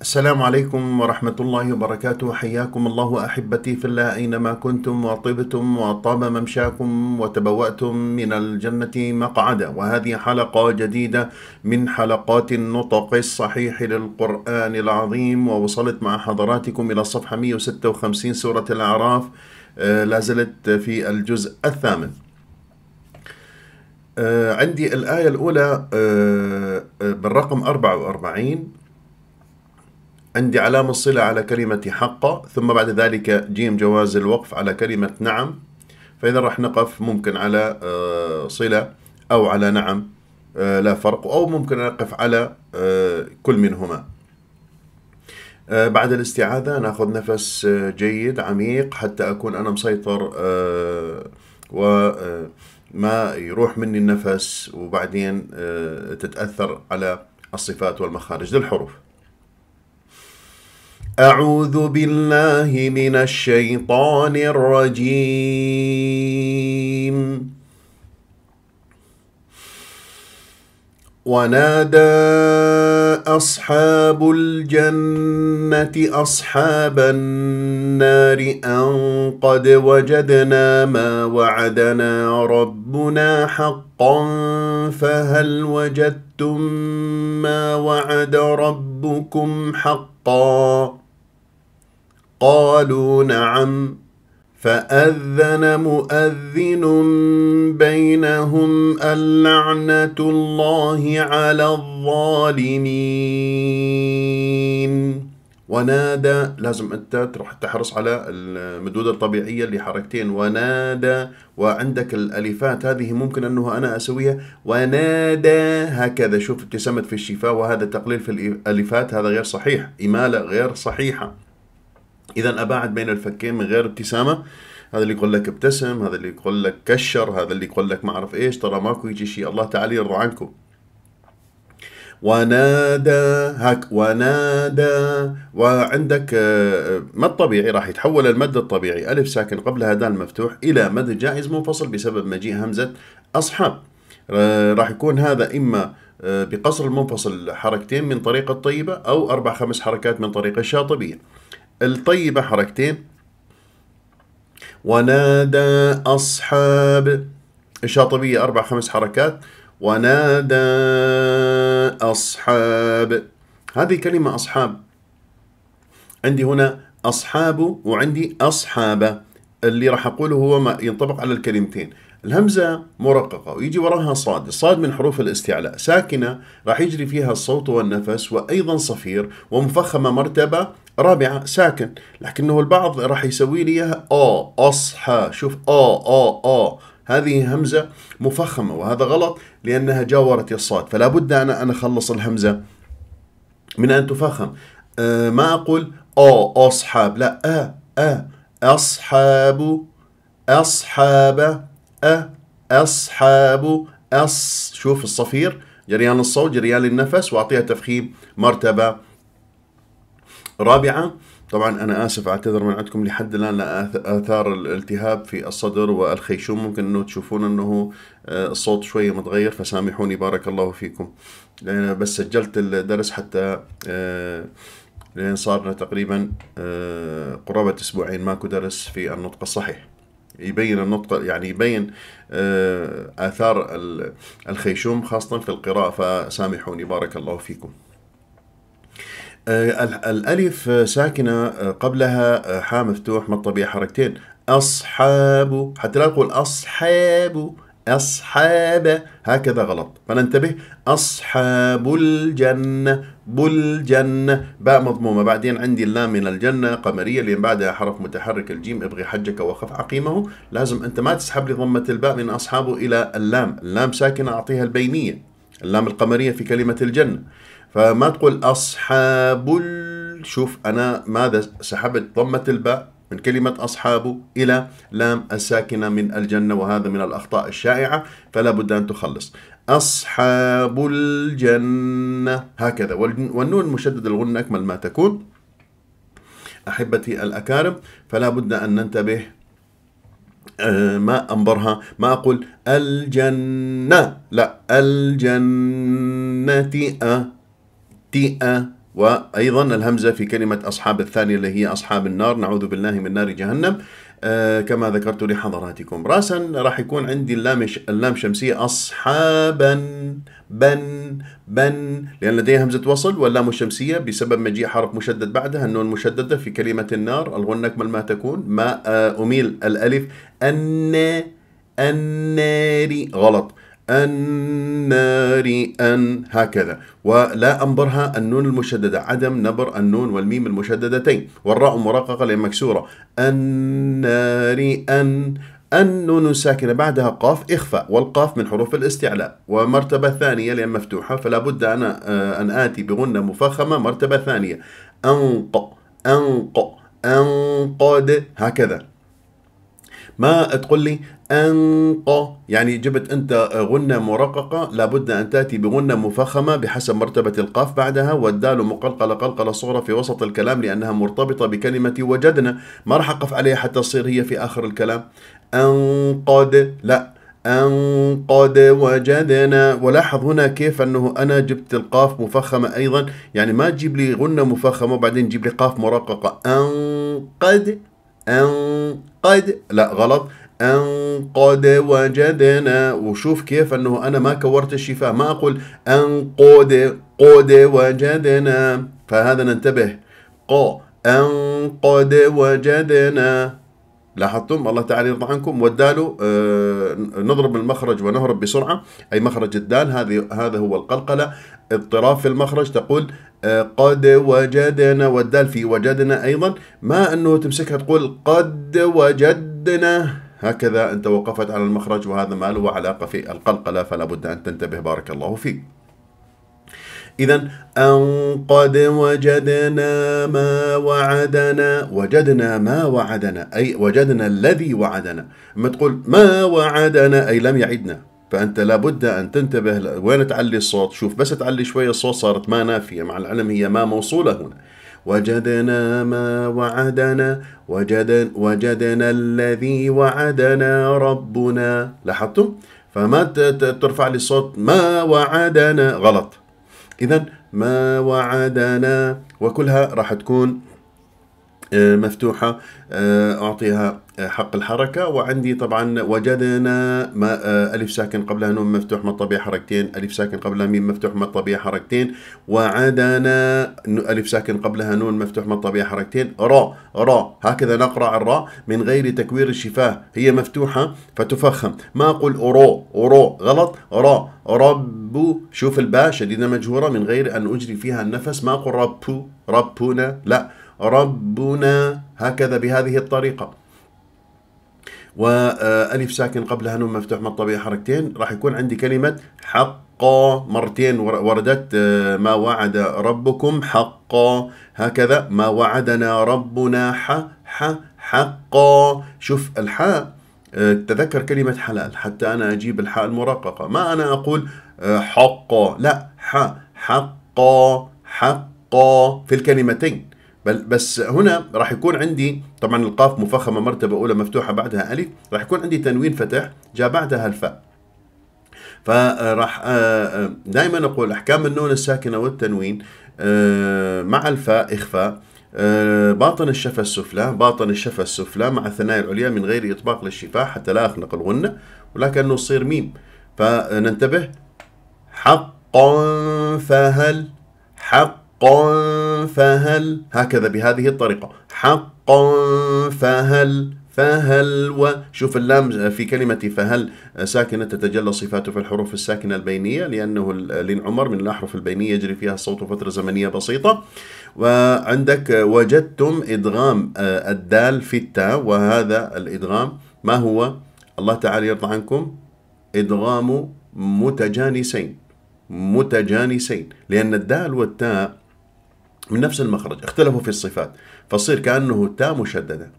السلام عليكم ورحمة الله وبركاته حياكم الله أحبتي في الله أينما كنتم وطبتم وطاب ممشاكم وتبوأتم من الجنة مقعدا وهذه حلقة جديدة من حلقات النطق الصحيح للقرآن العظيم ووصلت مع حضراتكم إلى الصفحة 156 سورة الأعراف آه، لازلت في الجزء الثامن آه، عندي الآية الأولى آه، بالرقم 44 عندي علامة صلة على كلمة حق ثم بعد ذلك جيم جواز الوقف على كلمة نعم فإذا راح نقف ممكن على آه، صلة أو على نعم آه، لا فرق أو ممكن نقف على آه، كل منهما بعد الاستعاذة ناخذ نفس جيد عميق حتى أكون أنا مسيطر وما يروح مني النفس وبعدين تتأثر على الصفات والمخارج للحروف أعوذ بالله من الشيطان الرجيم ونادى أصحاب الجنة أصحاب النار أن قد وجدنا ما وعدنا ربنا حقا فهل وجدتم ما وعد ربكم حقا قالوا نعم فأذن مؤذن بينهم اللعنة الله على الظالمين ونادى لازم أنت تروح تحرص على المدودة الطبيعية اللي حركتين ونادى وعندك الألفات هذه ممكن أنه أنا أسويها ونادى هكذا شوف ابتسمت في الشفاء وهذا تقليل في الألفات هذا غير صحيح إمالة غير صحيحة اذا اباعد بين الفكين من غير ابتسامه هذا اللي يقول لك ابتسم هذا اللي يقول لك كشر هذا اللي يقول لك ما اعرف ايش ترى ماكو يجي شيء الله تعالى يرضى عنكم ونادى هك ونادى وعندك آه، ما الطبيعي راح يتحول المد الطبيعي ألف ساكن قبلها دال مفتوح إلى مد جائز منفصل بسبب مجيء همزة أصحاب آه، راح يكون هذا إما آه، بقصر المنفصل حركتين من طريقة طيبة أو أربع خمس حركات من طريقة شاطبية الطيبة حركتين ونادى أصحاب الشاطبية أربع خمس حركات ونادى أصحاب هذه كلمة أصحاب عندي هنا أصحاب وعندي أصحاب اللي راح أقوله هو ما ينطبق على الكلمتين الهمزة مرققة ويجي وراها صاد الصاد من حروف الاستعلاء ساكنة راح يجري فيها الصوت والنفس وأيضا صفير ومفخمة مرتبة رابعة ساكن لكنه البعض راح يسوي لي إياها أو آه، أصحى شوف أو آه، أو آه، أو هذه همزة مفخمة وهذا غلط لأنها جاورت الصاد فلا بد أن أنا أخلص الهمزة من أن تفخم أه ما أقول أو أصحاب لا أ أ أصحاب أصحاب أ أصحاب أص شوف الصفير جريان الصوت جريان النفس وأعطيها تفخيم مرتبة رابعا طبعا انا اسف اعتذر من عندكم لحد الان اثار الالتهاب في الصدر والخيشوم ممكن انه تشوفون انه آه، الصوت شويه متغير فسامحوني بارك الله فيكم لان بس سجلت الدرس حتى آه، لان صار تقريبا آه، قرابه اسبوعين ماكو درس في النطق الصحيح يبين النطق يعني يبين اثار الخيشوم خاصه في القراءه فسامحوني بارك الله فيكم آه، الألف ساكنة آه، قبلها آه، حاء مفتوح ما الطبيعي حركتين أصحاب حتى لا تقول أصحاب أصحاب هكذا غلط فننتبه أصحاب الجنة بالجنة باء مضمومة بعدين عندي اللام من الجنة قمرية اللي بعدها حرف متحرك الجيم ابغي حجك وخف عقيمه لازم أنت ما تسحب لي ضمة الباء من أصحابه إلى اللام اللام ساكنة أعطيها البينية اللام القمرية في كلمة الجنة فما تقول أصحاب ال... شوف أنا ماذا سحبت ضمة الباء من كلمة أصحابه إلى لام الساكنة من الجنة وهذا من الأخطاء الشائعة فلا بد أن تخلص أصحاب الجنة هكذا والنون مشدد الغنة أكمل ما تكون أحبتي الأكارم فلا بد أن ننتبه آه، ما أنظرها ما أقول الجنة لا الجنة آه. تيئة وأيضا الهمزة في كلمة أصحاب الثانية اللي هي أصحاب النار نعوذ بالله من نار جهنم آه كما ذكرت لحضراتكم رأسا راح يكون عندي اللام, اللام شمسية أصحابا بن بن لأن لديها همزة وصل واللام الشمسية بسبب مجيء حرف مشدد بعدها النون مشددة في كلمة النار الغنك أكمل ما تكون ما آه أميل الألف أن الناري غلط النار أن هكذا ولا أنبرها النون المشددة عدم نبر النون والميم المشددتين والراء مرققة لمكسورة النار أن النون الساكنة بعدها قاف إخفاء والقاف من حروف الاستعلاء ومرتبة ثانية لأن مفتوحة فلا بد أن أن آتي بغنة مفخمة مرتبة ثانية أنق أنق أنقد هكذا ما تقول لي أنق يعني جبت أنت غنة مرققة لابد أن تأتي بغنة مفخمة بحسب مرتبة القاف بعدها والدال مقلقلة قلقلة صغرى في وسط الكلام لأنها مرتبطة بكلمة وجدنا ما راح أقف عليها حتى تصير هي في آخر الكلام أنقد لا أن قد وجدنا ولاحظ هنا كيف أنه أنا جبت القاف مفخمة أيضا يعني ما تجيب لي غنة مفخمة وبعدين تجيب لي قاف مرققة أن قد أنقد لا غلط أن قد وجدنا وشوف كيف أنه أنا ما كورت الشفاه ما أقول أن قد قد وجدنا فهذا ننتبه ق أن قد وجدنا لاحظتم الله تعالى يرضى عنكم وداله آه، نضرب المخرج ونهرب بسرعة أي مخرج الدال هذه هذا هو القلقلة اضطراب في المخرج تقول آه، قد وجدنا والدال في وجدنا أيضا ما أنه تمسكها تقول قد وجدنا هكذا أنت وقفت على المخرج وهذا ما له علاقة في القلقلة فلا بد أن تنتبه بارك الله فيك إذا أن قد وجدنا ما وعدنا وجدنا ما وعدنا أي وجدنا الذي وعدنا أما تقول ما وعدنا أي لم يعدنا فأنت لابد أن تنتبه وين تعلي الصوت شوف بس تعلي شوية الصوت صارت ما نافية مع العلم هي ما موصولة هنا وجدنا ما وعدنا وجد وجدنا الذي وعدنا ربنا لاحظتم فما ترفع لي الصوت ما وعدنا غلط إذا ما وعدنا وكلها راح تكون آه، مفتوحة آه، أعطيها آه، حق الحركة وعندي طبعا وجدنا ما ألف ساكن قبلها نون مفتوح من الطبيعة حركتين ألف ساكن قبلها ميم مفتوح من الطبيعة حركتين وعدنا ألف ساكن قبلها نون مفتوح من الطبيعة حركتين را را هكذا نقرأ الراء من غير تكوير الشفاه هي مفتوحة فتفخم ما أقول أرو أرو غلط را رب شوف الباء شديدة مجهورة من غير أن أجري فيها النفس ما أقول ربو ربونا لا ربنا هكذا بهذه الطريقة وألف آه، ساكن قبلها نون مفتوح من الطبيعة حركتين راح يكون عندي كلمة حقا مرتين وردت آه، ما وعد ربكم حقا هكذا ما وعدنا ربنا ح ح حقا شوف الحاء آه، تذكر كلمة حلال حتى أنا أجيب الحاء المرققة ما أنا أقول حقا لا ح حقا حقا في الكلمتين بس هنا راح يكون عندي طبعا القاف مفخمه مرتبه اولى مفتوحه بعدها الف راح يكون عندي تنوين فتح جاء بعدها الفاء فراح آه، آه، دائما اقول احكام النون الساكنه والتنوين آه، مع الفاء اخفاء باطن الشفة السفلى باطن الشفة السفلى مع الثنايا العليا من غير إطباق للشفاه حتى لا أخنق الغنة ولكنه يصير ميم فننتبه حقا فهل حق حقا فهل هكذا بهذه الطريقة حقا فهل فهل و شوف اللام في كلمة فهل آه، ساكنة تتجلى صفاته في الحروف الساكنة البينية لأنه لين عمر من الأحرف البينية يجري فيها الصوت فترة زمنية بسيطة وعندك وجدتم إدغام آه، الدال في التاء وهذا الإدغام ما هو الله تعالى يرضى عنكم إدغام متجانسين متجانسين لأن الدال والتاء من نفس المخرج اختلفوا في الصفات فصير كأنه تاء مشددة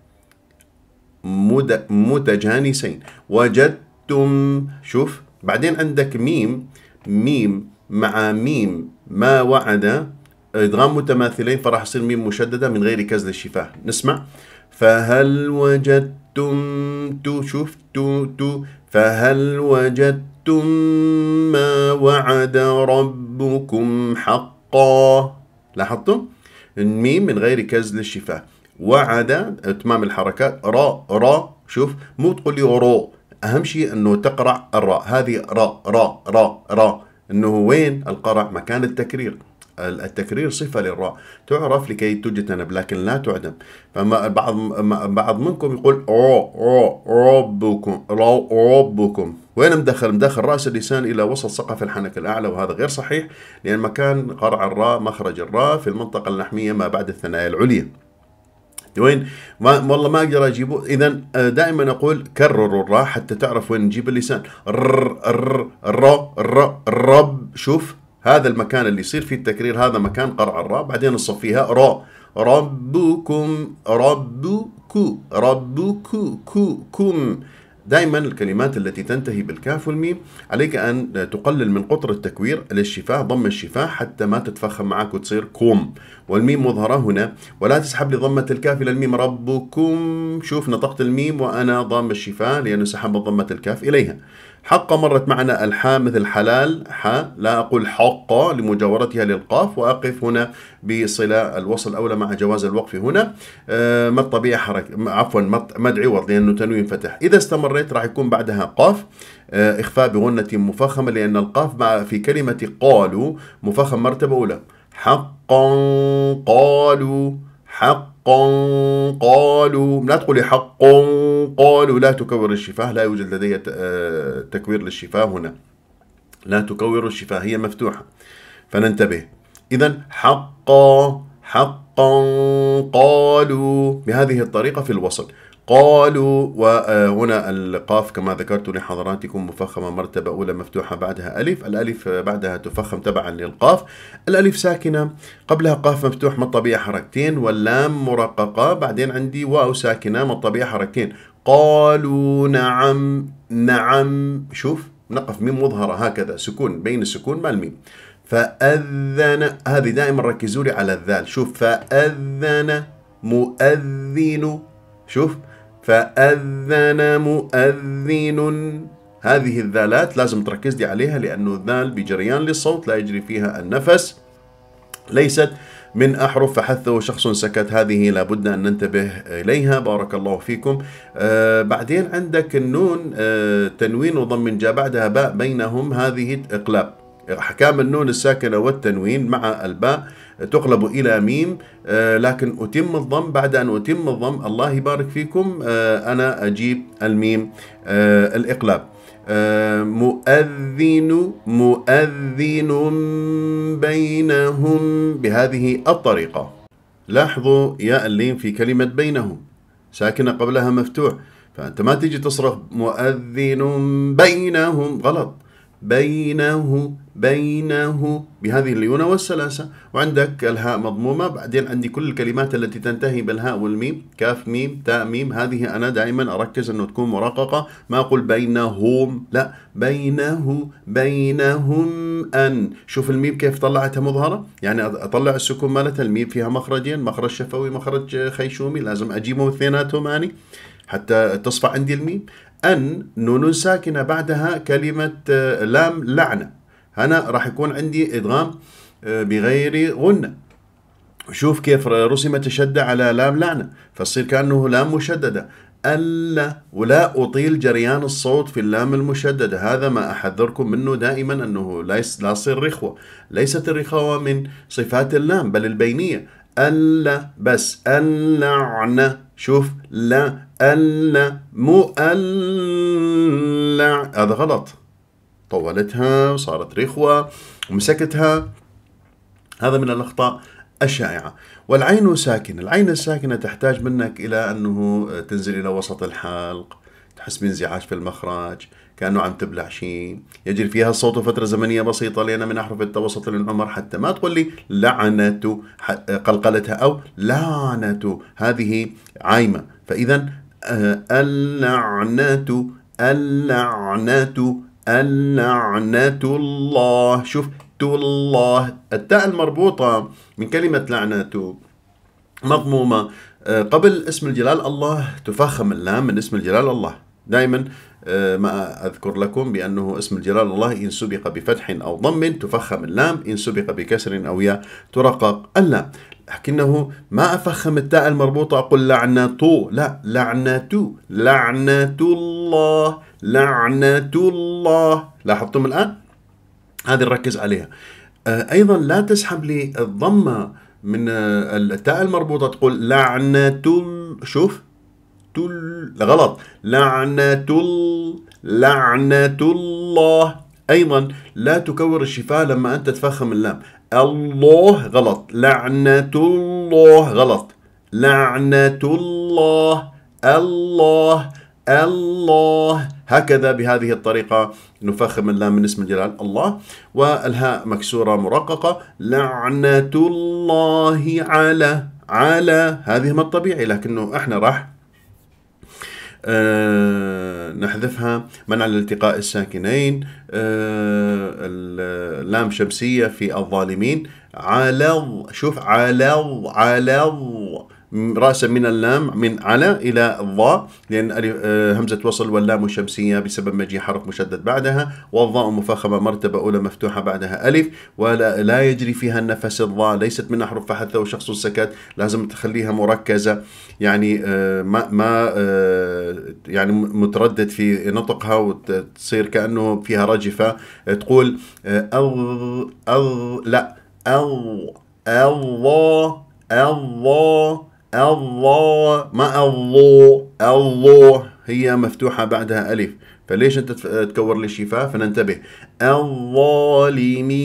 متجانسين وجدتم شوف بعدين عندك ميم ميم مع ميم ما وعد ادغام متماثلين فراح يصير ميم مشدده من غير كز للشفاه نسمع فهل وجدتم تو شوف تو تو فهل وجدتم ما وعد ربكم حقا لاحظتوا الميم من غير كز للشفاه وعد اتمام الحركات را را شوف مو تقول لي رو اهم شيء انه تقرع الراء هذه را را را را انه وين القرع مكان التكرير التكرير صفة للراء تعرف لكي تجتنب لكن لا تعدم فما بعض بعض منكم يقول رو رو ربكم رو ربكم وين مدخل مدخل رأس اللسان إلى وسط سقف الحنك الأعلى وهذا غير صحيح لأن مكان قرع الراء مخرج الراء في المنطقة اللحمية ما بعد الثنايا العليا وين ما والله ما اقدر اجيبه اذا آه، دائما اقول كرروا الراء حتى تعرف وين نجيب اللسان ر ر ر ر رب شوف هذا المكان اللي يصير فيه التكرير هذا مكان قرع الراء بعدين نصفيها را ربكم ربكو ربكو كوكم دائما الكلمات التي تنتهي بالكاف والميم عليك أن تقلل من قطر التكوير للشفاه ضم الشفاه حتى ما تتفخم معك وتصير كوم والميم مظهرة هنا ولا تسحب لي ضمة الكاف إلى الميم ربكم شوف نطقت الميم وأنا ضم الشفاه لأنه سحبت ضمة الكاف إليها حق مرت معنا الحاء مثل حلال حاء لا أقول حق لمجاورتها للقاف وأقف هنا بصلة الوصل أولى مع جواز الوقف هنا آه، ما الطبيعة حركة عفوا ما عوض لأنه تنوين فتح إذا استمريت راح يكون بعدها قاف آه، إخفاء بغنة مفخمة لأن القاف مع في كلمة قالوا مفخم مرتبة أولى حقا قالوا حق حق قالوا لا تقولي حق قالوا لا تكور الشفاه لا يوجد لدي آه، تكوير للشفاه هنا لا تكور الشفاه هي مفتوحة فننتبه إذا حق حق قالوا بهذه الطريقة في الوصل قالوا وهنا آه، القاف كما ذكرت لحضراتكم مفخمة مرتبة أولى مفتوحة بعدها ألف الألف بعدها تفخم تبعا للقاف الألف ساكنة قبلها قاف مفتوح ما الطبيعة حركتين واللام مرققة بعدين عندي واو ساكنة ما الطبيعة حركتين قالوا نعم نعم شوف نقف ميم مظهرة هكذا سكون بين السكون مع الميم فأذن هذه دائما ركزوا لي على الذال شوف فأذن مؤذن شوف فأذن مؤذن هذه الذالات لازم تركز لي عليها لأنه الذال بجريان للصوت لا يجري فيها النفس ليست من أحرف فحثه شخص سكت هذه لابد أن ننتبه إليها بارك الله فيكم آه بعدين عندك النون آه تنوين وضم جاء بعدها باء بينهم هذه إقلاب أحكام النون الساكنة والتنوين مع الباء تقلب إلى ميم آه، لكن أتم الضم بعد أن أتم الضم الله يبارك فيكم آه، أنا أجيب الميم آه، الإقلاب مؤذن مؤذن بينهم بهذه الطريقة لاحظوا يا اللين في كلمة بينهم ساكنة قبلها مفتوح فأنت ما تيجي تصرخ مؤذن بينهم غلط بينه بينه بهذه الليونة والسلاسة وعندك الهاء مضمومة بعدين عندي كل الكلمات التي تنتهي بالهاء والميم كاف ميم تاء ميم هذه أنا دائما أركز أنه تكون مرققة ما أقول بينهم لا بينه بينهم أن شوف الميم كيف طلعتها مظهرة يعني أطلع السكون مالتها الميم فيها مخرجين مخرج شفوي مخرج خيشومي لازم أجيبهم اثنيناتهم أني حتى تصفى عندي الميم أن نون ساكنة بعدها كلمة آه، لام لعنة هنا راح يكون عندي ادغام آه، بغير غنه شوف كيف رسمت الشدة على لام لعنة فتصير كأنه لام مشددة ألا ولا أطيل جريان الصوت في اللام المشددة هذا ما أحذركم منه دائما أنه ليس لا تصير رخوة ليست الرخوة من صفات اللام بل البينية ألا بس اللعنة شوف لا ألا مؤلع هذا غلط طولتها وصارت رخوة ومسكتها هذا من الأخطاء الشائعة والعين ساكنة العين الساكنة تحتاج منك إلى أنه تنزل إلى وسط الحلق تحس بانزعاج في المخرج كانه عم تبلع شيء يجري فيها الصوت فتره زمنيه بسيطه لأن من احرف التوسط للعمر حتى ما تقول لي لعنة قلقلتها او لعنة هذه عايمه فاذا آه، اللعنه اللعنه اللعنة الله شوف الله التاء المربوطة من كلمة لعنته مضمومة آه، قبل اسم الجلال الله تفخم اللام من اسم الجلال الله دائما آه، ما أذكر لكم بأنه اسم الجلال الله إن سبق بفتح أو ضم تفخم اللام إن سبق بكسر أو ياء ترقق اللام لكنه ما أفخم التاء المربوطة أقول لعنة لا لعنة لعنة الله لعنة الله لاحظتم الآن؟ هذه نركز عليها آه، أيضا لا تسحب لي الضمة من آه، التاء المربوطة تقول لعنة شوف تل غلط لعنة لعنة الله أيضا لا تكور الشفاه لما أنت تفخم اللام الله غلط لعنة الله غلط لعنة الله الله الله هكذا بهذه الطريقة نفخم اللام من اسم الجلال الله والهاء مكسورة مرققة لعنة الله على على هذه ما الطبيعي لكنه احنا راح أه نحذفها منع الالتقاء الساكنين أه اللام شمسية في الظالمين على شوف على على راسا من اللام من على إلى الظاء لأن آه، همزة وصل واللام شمسية بسبب مجيء حرف مشدد بعدها والظاء مفخمة مرتبة أولى مفتوحة بعدها ألف ولا لا يجري فيها النفس الظاء ليست من أحرف فحث وشخص سكت لازم تخليها مركزة يعني آه، ما ما آه، يعني متردد في نطقها وتصير كأنه فيها رجفة تقول أو أو لا أو الله الله الله ما الله الله هي مفتوحة بعدها ألف فليش أنت تكور لي الشفاه فننتبه الظالمين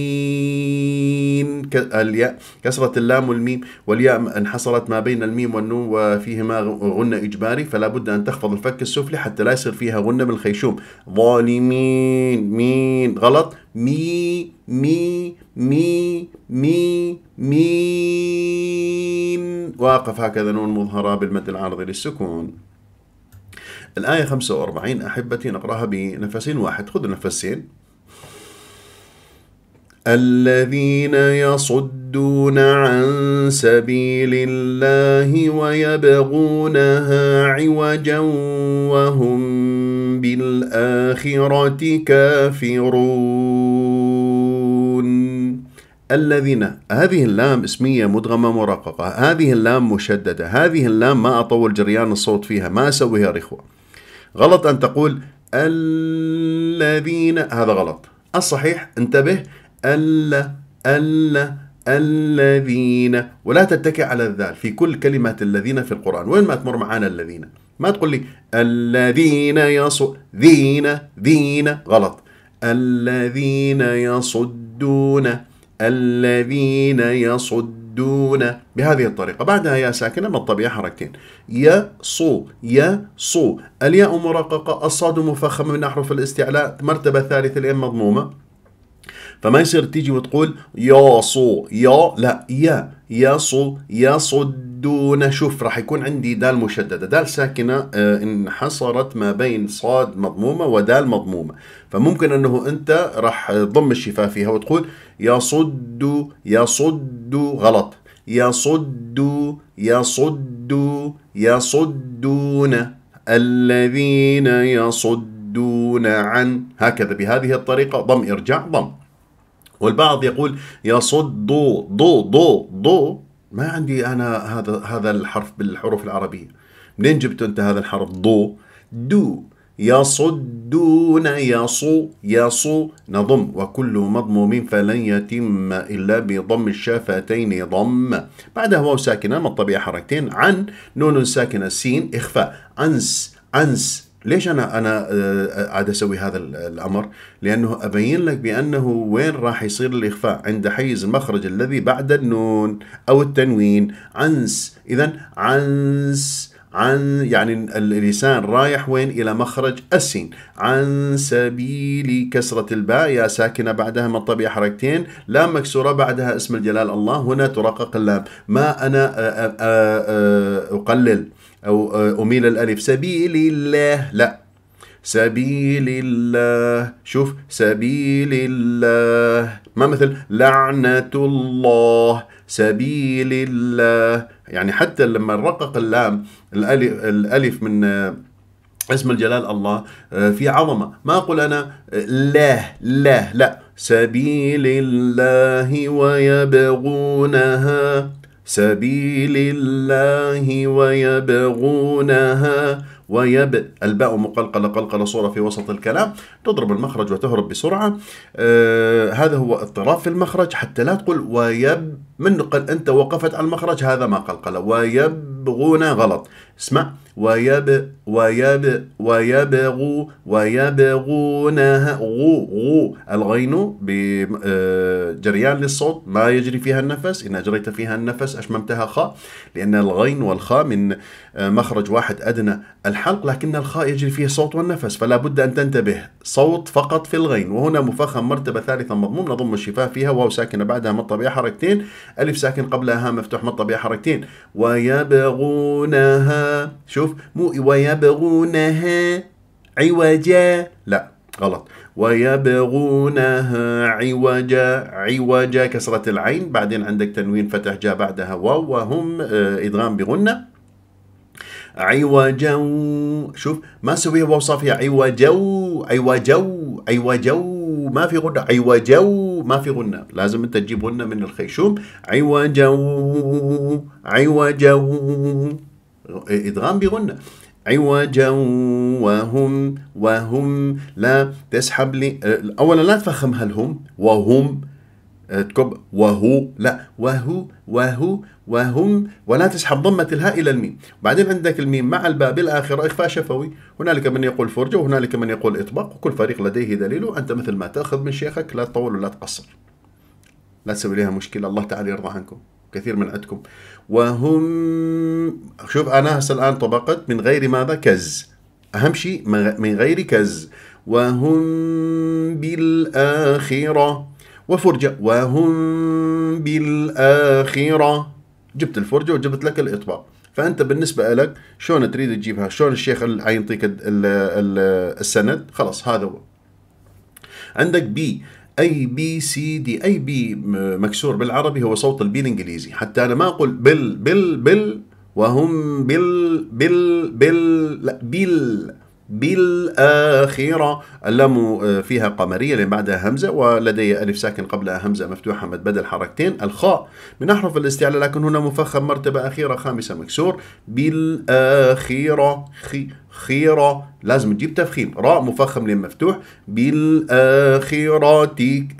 الياء كسرة اللام والميم والياء انحصرت ما بين الميم والنون وفيهما غنة إجباري فلا بد أن تخفض الفك السفلي حتى لا يصير فيها غنة من الخيشوم ظالمين مين غلط مي مي مي مي ميم واقف هكذا نون مظهرة بالمد العارض للسكون الآية 45 أحبتي نقرأها بنفس واحد خذ نفسين الذين يصدون عن سبيل الله ويبغونها عوجا وهم بالآخرة كافرون الذين هذه اللام اسمية مدغمة مرققة هذه اللام مشددة هذه اللام ما أطول جريان الصوت فيها ما أسويها رخوة غلط أن تقول الذين هذا غلط الصحيح انتبه ألا ألا الذين ولا تتكئ على الذال في كل كلمة الذين في القرآن وين ما تمر معانا الذين ما تقول لي الذين يص ذين ذين غلط الذين يصدون الذين يصدون بهذه الطريقة بعدها يا ساكنة ما الطبيعة حركتين يصو يصو الياء مرققة الصاد مفخمة من أحرف الاستعلاء مرتبة ثالثة الياء مضمومة فما يصير تيجي وتقول يا صو يا لا يا يصو يصدون شوف راح يكون عندي دال مشددة دال ساكنة آه، انحصرت ما بين صاد مضمومة ودال مضمومة فممكن أنه أنت راح تضم الشفاه فيها وتقول يصد يصد غلط يصد يصد يصدون الذين يصدون عن هكذا بهذه الطريقة ضم إرجاع ضم والبعض يقول يصد ضو ضو ضو ضو ما عندي انا هذا هذا الحرف بالحروف العربيه منين جبت انت هذا الحرف ضو دو يصدون يصو يصو نضم وكل مضموم فلن يتم إلا بضم الشفتين ضم بعدها واو ساكنة من الطبيعة حركتين عن نون ساكنة سين إخفاء انس انس ليش انا انا قاعد آه، آه، اسوي هذا الامر؟ لانه ابين لك بانه وين راح يصير الاخفاء عند حيز المخرج الذي بعد النون او التنوين عنس، اذا عنس عن يعني اللسان رايح وين الى مخرج السين عن سبيل كسره الباء يا ساكنه بعدها من الطبيعة حركتين لام مكسوره بعدها اسم الجلال الله هنا ترقق اللام ما انا آه، اقلل أو آه، أميل الألف سبيل الله لا سبيل الله شوف سبيل الله ما مثل لعنة الله سبيل الله يعني حتى لما نرقق اللام الألف, الألف من آه، اسم الجلال الله آه، في عظمة ما أقول أنا لا لا لا سبيل الله ويبغونها سبيل الله ويبغونها ويب الباء مقلقلة قلقلة صورة في وسط الكلام تضرب المخرج وتهرب بسرعة آه هذا هو اضطراب في المخرج حتى لا تقول ويب من قل أنت وقفت على المخرج هذا ما قلقلة ويبغون غلط اسمع ويب ويب ويبغو ويبغونها غو غو الغين بجريان آه، للصوت ما يجري فيها النفس إن أجريت فيها النفس أشممتها خاء لأن الغين والخاء من آه، مخرج واحد أدنى الحلق لكن الخاء يجري فيه الصوت والنفس فلا بد أن تنتبه صوت فقط في الغين وهنا مفخم مرتبة ثالثة مضموم نضم الشفاه فيها واو ساكنة بعدها مد بها حركتين ألف ساكن قبلها مفتوح مد بها حركتين ويبغونها شوف مو ويبغونها عوجا لا غلط ويبغونها عوجا عوجا كسرة العين بعدين عندك تنوين فتح جاء بعدها واو وهم آه، إدغام بغنة عوجا شوف ما سويها واو صافيه عوجا عوجا عوجا ما في غنة عوجا ما في غنة لازم انت تجيب غنة من الخيشوم عوجا عوجا ادغام بغنة عوجا وهم وهم لا تسحب لي أه، اولا لا هل هم وهم تكب وهو لا وهو وهو وهم ولا تسحب ضمة الهاء إلى الميم بعدين عندك الميم مع الباء بالآخرة إخفاء شفوي هنالك من يقول فرجة وهنالك من يقول إطباق وكل فريق لديه دليله أنت مثل ما تأخذ من شيخك لا تطول ولا تقصر لا تسوي لها مشكلة الله تعالى يرضى عنكم كثير من عندكم وهم شوف أنا هسه الآن طبقت من غير ماذا كز أهم شيء من غير كز وهم بالآخرة وفرجة وهم بالآخرة جبت الفرجة وجبت لك الإطباق فأنت بالنسبة لك شلون تريد تجيبها شلون الشيخ يعطيك السند خلاص هذا هو عندك بي اي بي سي دي اي بي مكسور بالعربي هو صوت البي الانجليزي حتى انا ما اقول بل بل بل وهم بل بل بل لا بل بالآخرة اللام آه، فيها قمرية لأن بعدها همزة ولدي ألف ساكن قبلها همزة مفتوحة بدل حركتين الخاء من أحرف الاستعلاء لكن هنا مفخم مرتبة أخيرة خامسة مكسور بالآخرة خي خيرة لازم تجيب تفخيم راء مفخم لين مفتوح بالآخرة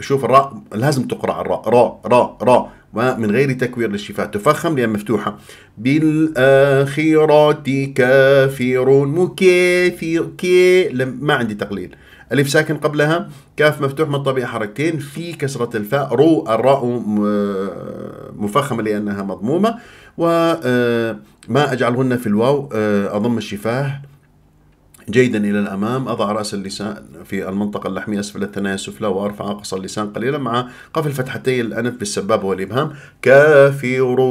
شوف الراء لازم تقرأ الراء راء راء راء ومن غير تكوير للشفاء تفخم لأن مفتوحة بالآخرة كافر مكافر كي لم ما عندي تقليل ألف ساكن قبلها كاف مفتوح من الطبيعة حركتين في كسرة الفاء رو الراء مفخمة لأنها مضمومة وما آه، أجعلهن في الواو آه، أضم الشفاه جيدا إلى الأمام أضع رأس اللسان في المنطقة اللحمية أسفل الثنايا السفلى وأرفع أقصى اللسان قليلا مع قفل فتحتي الأنف بالسبابة والإبهام كافرون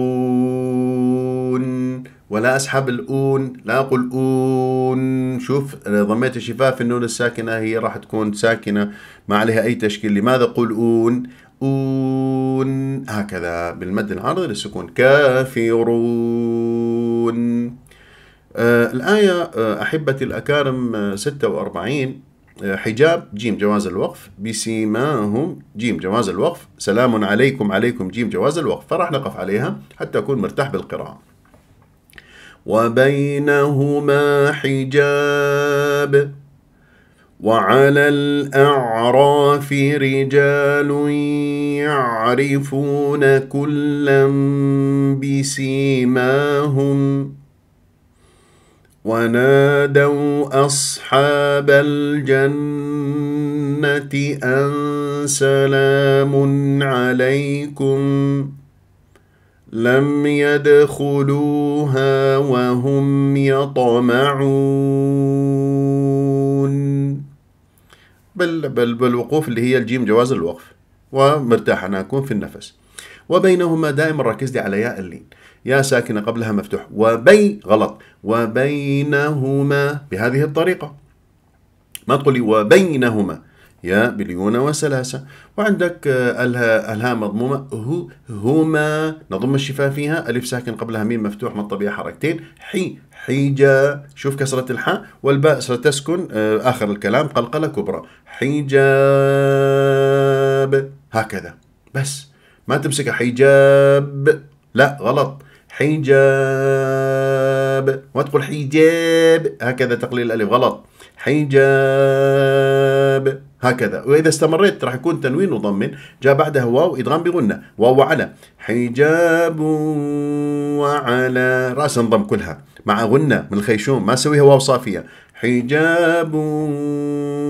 ولا أسحب الأون لا أقول أون شوف ضميت الشفاف النون الساكنة هي راح تكون ساكنة ما عليها أي تشكيل لماذا اقول أون أون هكذا بالمد العرضي للسكون كافرون آه، الآية آه، أحبتي الأكارم 46 آه، حجاب جيم جواز الوقف بسيماهم جيم جواز الوقف سلام عليكم عليكم جيم جواز الوقف فراح نقف عليها حتى أكون مرتاح بالقراءة وبينهما حجاب وعلى الأعراف رجال يعرفون كلا بسيماهم ونادوا أصحاب الجنة أن سلام عليكم لم يدخلوها وهم يطمعون بل بل بالوقوف اللي هي الجيم جواز الوقف ومرتاح أنا أكون في النفس وبينهما دائما ركز لي على ياء اللين يا ساكنة قبلها مفتوح وبي غلط وبينهما بهذه الطريقة ما تقولي وبينهما يا بليون وسلاسة وعندك آه، الها, ألها مضمومة هو هما نضم الشفاه فيها ألف ساكن قبلها ميم مفتوح من الطبيعة حركتين حي حيجة شوف كسرة الحاء والباء ستسكن آه، آخر الكلام قلقلة كبرى حجاب هكذا بس ما تمسك حجاب لا غلط حجاب ما تقول حجاب هكذا تقليل الألف غلط حجاب هكذا وإذا استمريت راح يكون تنوين وضم جاء بعدها واو إدغام بغنة واو وعلى حجاب وعلى رأس انضم كلها مع غنة من الخيشوم ما سويها واو صافية حجاب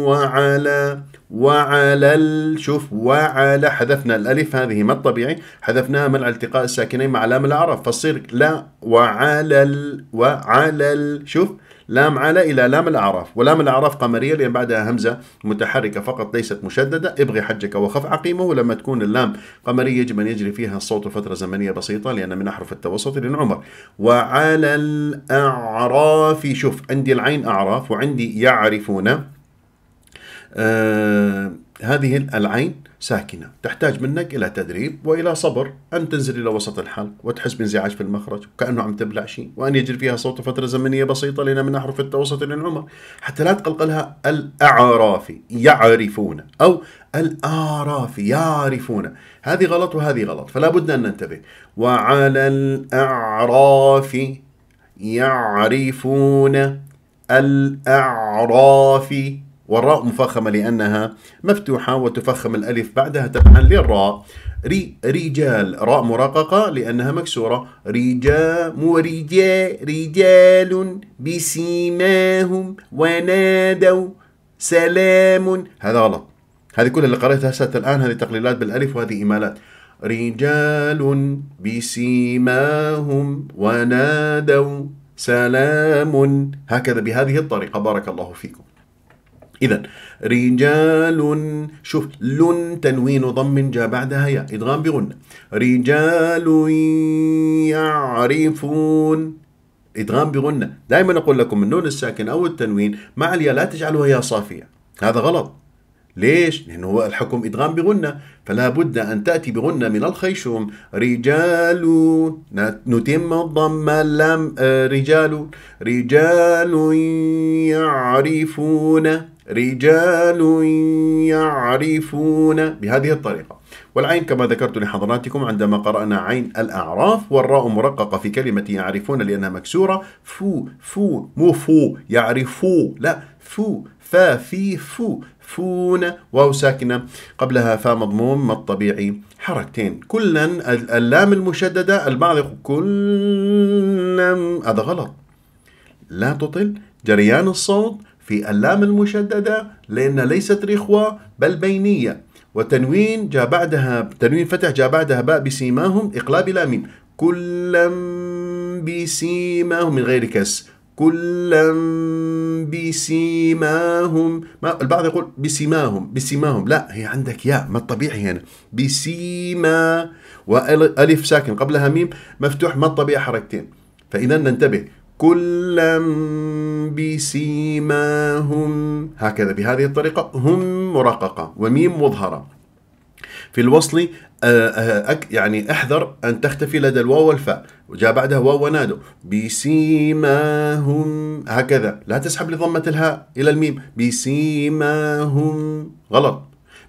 وعلى وعلى ال... شوف وعلى حذفنا الألف هذه ما الطبيعي حذفناها مع التقاء الساكنين مع لام الاعراب فتصير لا وعلى ال... وعلى ال... شوف لام على إلى لام الأعراف ولام الأعراف قمرية لأن بعدها همزة متحركة فقط ليست مشددة ابغي حجك وخف عقيمه ولما تكون اللام قمرية يجب أن يجري فيها الصوت فترة زمنية بسيطة لأن من أحرف التوسط للعمر وعلى الأعراف شوف عندي العين أعراف وعندي يعرفون آه، هذه العين ساكنة تحتاج منك إلى تدريب وإلى صبر أن تنزل إلى وسط الحلق وتحس بانزعاج في المخرج وكأنه عم تبلع شيء وأن يجري فيها صوت فترة زمنية بسيطة لنا من أحرف التوسط إلى العمر حتى لا تقلقلها الأعرافي يعرفون أو الأعرافي يعرفون هذه غلط وهذه غلط فلا بد أن ننتبه وعلى الأعراف يعرفون الأعراف والراء مفخمة لأنها مفتوحة وتفخم الألف بعدها تبعا للراء ري رجال راء مرققة لأنها مكسورة رجال ورجال رجال بسيماهم ونادوا سلام هذا غلط هذه كلها اللي قريتها حتى الآن هذه تقليلات بالألف وهذه إمالات رجال بسيماهم ونادوا سلام هكذا بهذه الطريقة بارك الله فيكم إذا رجال شوف لن تنوين ضم جاء بعدها يا إدغام بغن رجال يعرفون إدغام بغنة دائما أقول لكم النون الساكن أو التنوين مع الياء لا تجعلها ياء صافية هذا غلط ليش؟ لأنه هو الحكم إدغام بغنة فلا بد أن تأتي بغنة من الخيشوم رجال نتم الضم لم آه، رجال رجال يعرفون رجال يعرفون بهذه الطريقة والعين كما ذكرت لحضراتكم عندما قرأنا عين الأعراف والراء مرققة في كلمة يعرفون لأنها مكسورة فو فو مو فو يعرفو لا فو فا في فو فون واو ساكنة قبلها فا مضموم ما الطبيعي حركتين كلا اللام المشددة البعض يقول كلا هذا غلط لا تطل جريان الصوت في اللام المشددة لأن ليست رخوة بل بينية وتنوين جاء بعدها تنوين فتح جاء بعدها باء بسيماهم إقلاب إلى ميم كلا بسيماهم من غير كس كلا بسيماهم ما البعض يقول بسيماهم بسيماهم لا هي عندك ياء ما الطبيعي هنا بسيما وألف ساكن قبلها ميم مفتوح ما الطبيعي حركتين فإذا ننتبه كلا بسيماهم هكذا بهذه الطريقة هم مرققة وميم مظهرة في الوصل آه، آه، يعني احذر أن تختفي لدى الواو والفاء وجاء بعدها واو ونادو بسيماهم هكذا لا تسحب لضمة الهاء إلى الميم بسيماهم غلط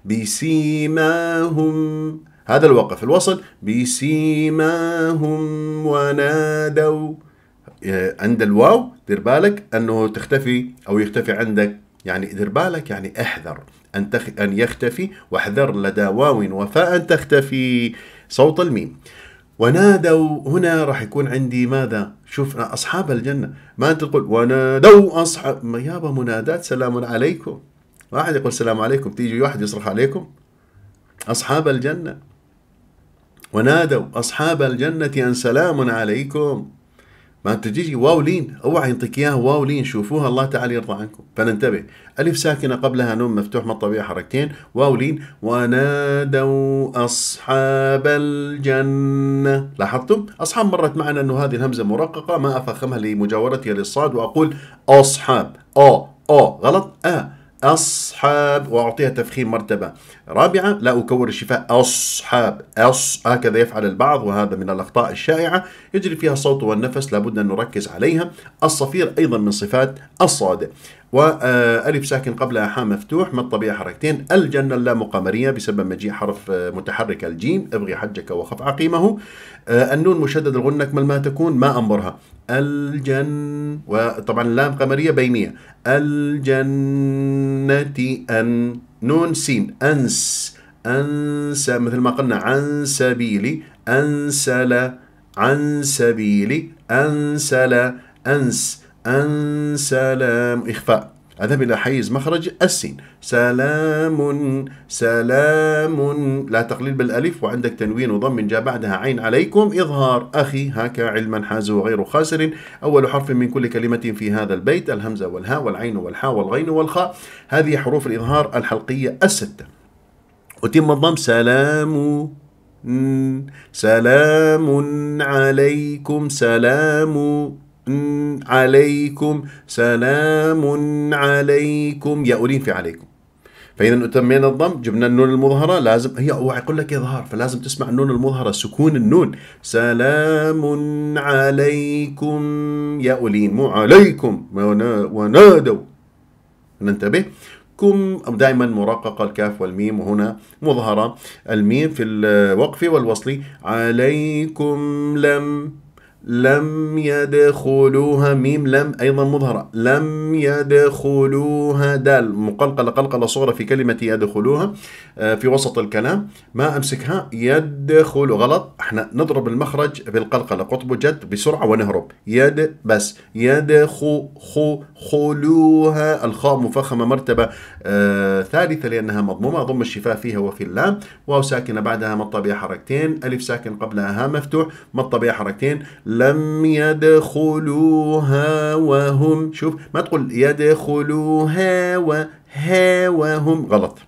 بسيماهم هذا الوقف الوصل بسيماهم ونادوا آه، عند الواو دير بالك انه تختفي او يختفي عندك يعني دير بالك يعني احذر ان تخ... ان يختفي واحذر لدى واو وفاء ان تختفي صوت الميم ونادوا هنا راح يكون عندي ماذا؟ شوف اصحاب الجنه ما انت تقول ونادوا اصحاب يابا منادات سلام عليكم واحد يقول سلام عليكم تيجي واحد يصرخ عليكم اصحاب الجنه ونادوا اصحاب الجنه ان سلام عليكم ما انت تجي واو لين اوعى ينطيك اياها واو لين شوفوها الله تعالى يرضى عنكم فننتبه الف ساكنه قبلها نون مفتوح ما الطبيعه حركتين واو لين ونادوا اصحاب الجنه لاحظتم اصحاب مرت معنا انه هذه الهمزه مرققه ما افخمها لمجاورتها للصاد واقول اصحاب او او غلط اه أصحاب وأعطيها تفخيم مرتبة رابعة لا أكور الشفاء أصحاب أص هكذا يفعل البعض وهذا من الأخطاء الشائعة يجري فيها الصوت والنفس لابد أن نركز عليها الصفير أيضا من صفات الصادق وألف آه، ساكن قبلها حاء مفتوح ما الطبيعة حركتين الجنة اللامقامرية بسبب مجيء حرف آه، متحرك الجيم ابغي حجك وخف عقيمه آه، النون مشدد الغنة ما تكون ما أمرها الجن وطبعا اللام قمرية بينية الجنة أن نون سين أنس أنس مثل ما قلنا عن سبيلي أنسل عن سبيلي أنسل أنس أنسلام إخفاء أذهب إلى حيز مخرج السين سلام سلام لا تقليل بالألف وعندك تنوين وضم جاء بعدها عين عليكم إظهار أخي هكا علما حاز وغير خاسر أول حرف من كل كلمة في هذا البيت الهمزة والهاء والعين والحاء والغين والخاء هذه حروف الإظهار الحلقية الستة وتم الضم سلام سلام عليكم سلام عليكم سلام عليكم أولين في عليكم فاذا اتمينا الضم جبنا النون المظهره لازم هي اوعى يقول لك اظهار فلازم تسمع النون المظهره سكون النون سلام عليكم يا اولين مو عليكم ونادوا ننتبه كم دائما مرققه الكاف والميم وهنا مظهره الميم في الوقف والوصل عليكم لم لم يدخلوها ميم لم أيضا مظهرة لم يدخلوها دال مقلقلة قلقلة صغرى في كلمة يدخلوها آه، في وسط الكلام ما أمسكها يدخل غلط احنا نضرب المخرج بالقلقلة قطب جد بسرعة ونهرب يد بس يدخو خو خلوها الخاء مفخمة مرتبة آه ثالثة لأنها مضمومة ضم الشفاه فيها وفي اللام واو ساكنة بعدها مطبيع حركتين ألف ساكن قبلها ها مفتوح مطبيع حركتين لم يدخلوها وهم شوف ما تقول يدخلوها وها وهم غلط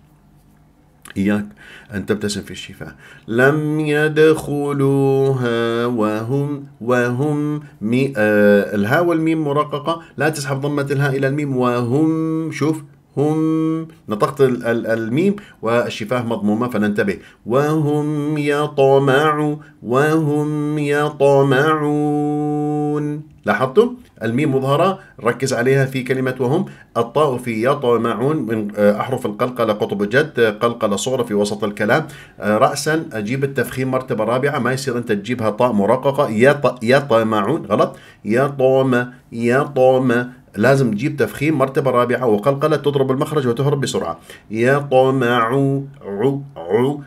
إياك أن تبتسم في الشفاء لم يدخلوها وهم وهم مي آه الهاء والميم مرققة لا تسحب ضمة الهاء إلى الميم وهم شوف هم نطقت الميم والشفاه مضمومة فننتبه وهم يطمع وهم يطمعون لاحظتم الميم مظهرة ركز عليها في كلمة وهم الطاء في يطمعون من آه، أحرف القلقلة قطب جد قلقلة صغرى في وسط الكلام آه، رأسا أجيب التفخيم مرتبة رابعة ما يصير أنت تجيبها طاء مرققة يط يطمعون غلط يطم يطم لازم تجيب تفخيم مرتبة رابعة وقلقلة تضرب المخرج وتهرب بسرعة يطمع عو عو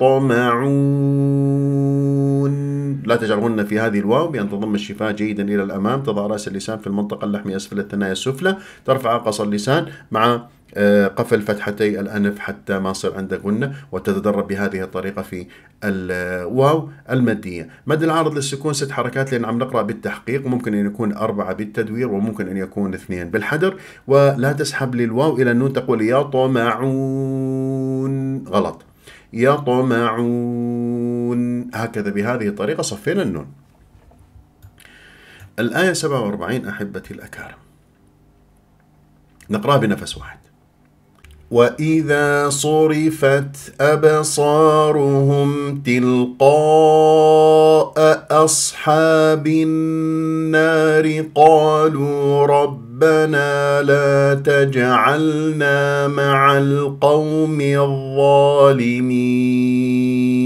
طمعون لا تجعلهن في هذه الواو بأن تضم الشفاه جيدا إلى الأمام تضع رأس اللسان في المنطقة اللحمية أسفل الثنايا السفلى ترفع أقصى اللسان مع آه، قفل فتحتي الأنف حتى ما يصير عندك غنة وتتدرب بهذه الطريقة في الواو آه، المادية مد العارض للسكون ست حركات لأن عم نقرأ بالتحقيق ممكن أن يكون أربعة بالتدوير وممكن أن يكون اثنين بالحدر ولا تسحب للواو إلى النون تقول يا طمعون غلط يا طمعون هكذا بهذه الطريقة صفينا النون الآية 47 أحبتي الأكارم نقرأها بنفس واحد واذا صرفت ابصارهم تلقاء اصحاب النار قالوا ربنا لا تجعلنا مع القوم الظالمين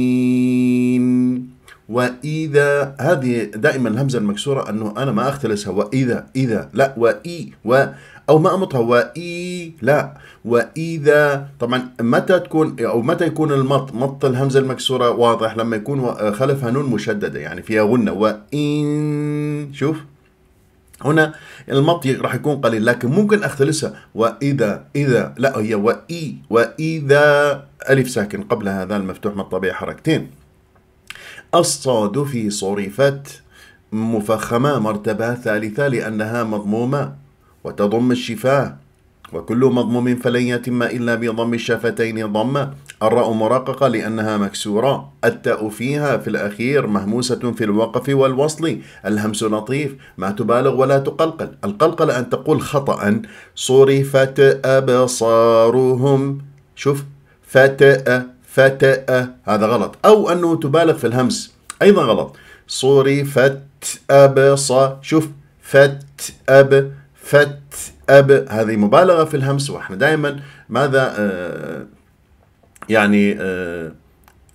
واذا هذه دائما الهمزه المكسوره انه انا ما اختلسها واذا اذا لا وإي و او ما امطها واي لا واذا طبعا متى تكون او متى يكون المط مط الهمزه المكسوره واضح لما يكون آه، خلفها نون مشدده يعني فيها غنه وان شوف هنا المط راح يكون قليل لكن ممكن اختلسها واذا اذا لا هي واي واذا الف ساكن قبل هذا المفتوح من الطبيعي حركتين الصاد في صرفت مفخمه مرتبه ثالثه لانها مضمومه وتضم الشفاه وكل مضموم فلن يتم إلا بضم الشفتين ضمة الراء مرققة لأنها مكسورة التاء فيها في الأخير مهموسة في الوقف والوصل الهمس لطيف ما تبالغ ولا تقلقل القلقل أن تقول خطأ صرفت أبصارهم شوف فتأ فتأ هذا غلط أو أنه تبالغ في الهمس أيضا غلط صرفت أبصار شوف فت فت أب هذه مبالغة في الهمس وإحنا دائما ماذا آه، يعني آه،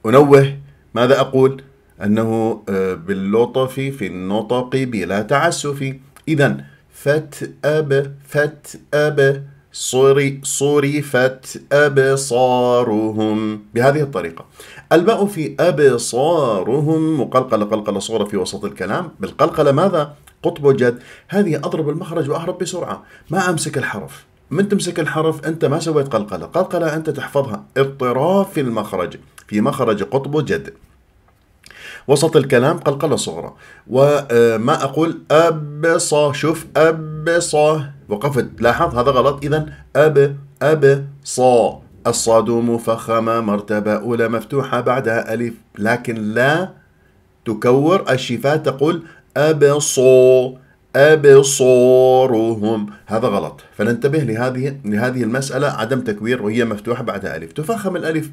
أنوه ماذا أقول أنه آه، باللطف في النطق بلا تعسف إذا فت أب فت أب صري صرفت أبصارهم بهذه الطريقة الباء في أبصارهم مقلقلة قلقلة صغرى في وسط الكلام بالقلقلة ماذا قطب وجد هذه أضرب المخرج وأهرب بسرعة ما أمسك الحرف من تمسك الحرف أنت ما سويت قلقلة قلقلة أنت تحفظها اضطراب في المخرج في مخرج قطب وجد وسط الكلام قلقلة صغرى وما أقول ابص شوف ابص وقفت لاحظ هذا غلط إذا أب أب ص الصاد مفخمه مرتبة أولى مفتوحة بعدها ألف لكن لا تكور الشفاء تقول أبصو أبصارهم هذا غلط فننتبه لهذه لهذه المسألة عدم تكوير وهي مفتوحة بعدها ألف تفخم الألف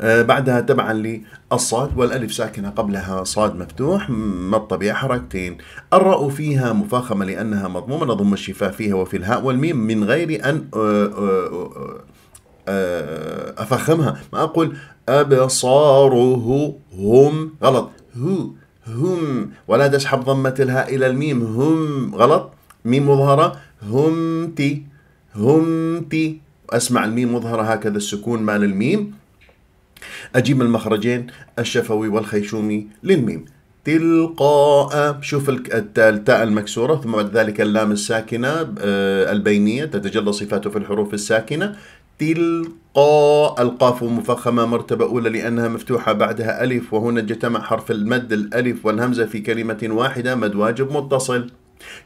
آه، بعدها تبعا للصاد والألف ساكنة قبلها صاد مفتوح ما الطبيعة حركتين الراء فيها مفاخمة لأنها مضمومة نضم الشفاه فيها وفي الهاء والميم من غير أن آه، آه، أفخمها ما أقول أبصاره هم غلط هو هم ولا تسحب ضمة الهاء إلى الميم هم غلط ميم مظهرة همتي همتي أسمع الميم مظهرة هكذا السكون مال الميم أجيب المخرجين الشفوي والخيشومي للميم تلقاء شوف التاء المكسورة ثم بعد ذلك اللام الساكنة آه، البينية تتجلى صفاته في الحروف الساكنة تلقى القاف مفخمة مرتبة أولى لأنها مفتوحة بعدها ألف وهنا اجتمع حرف المد الألف والهمزة في كلمة واحدة مد واجب متصل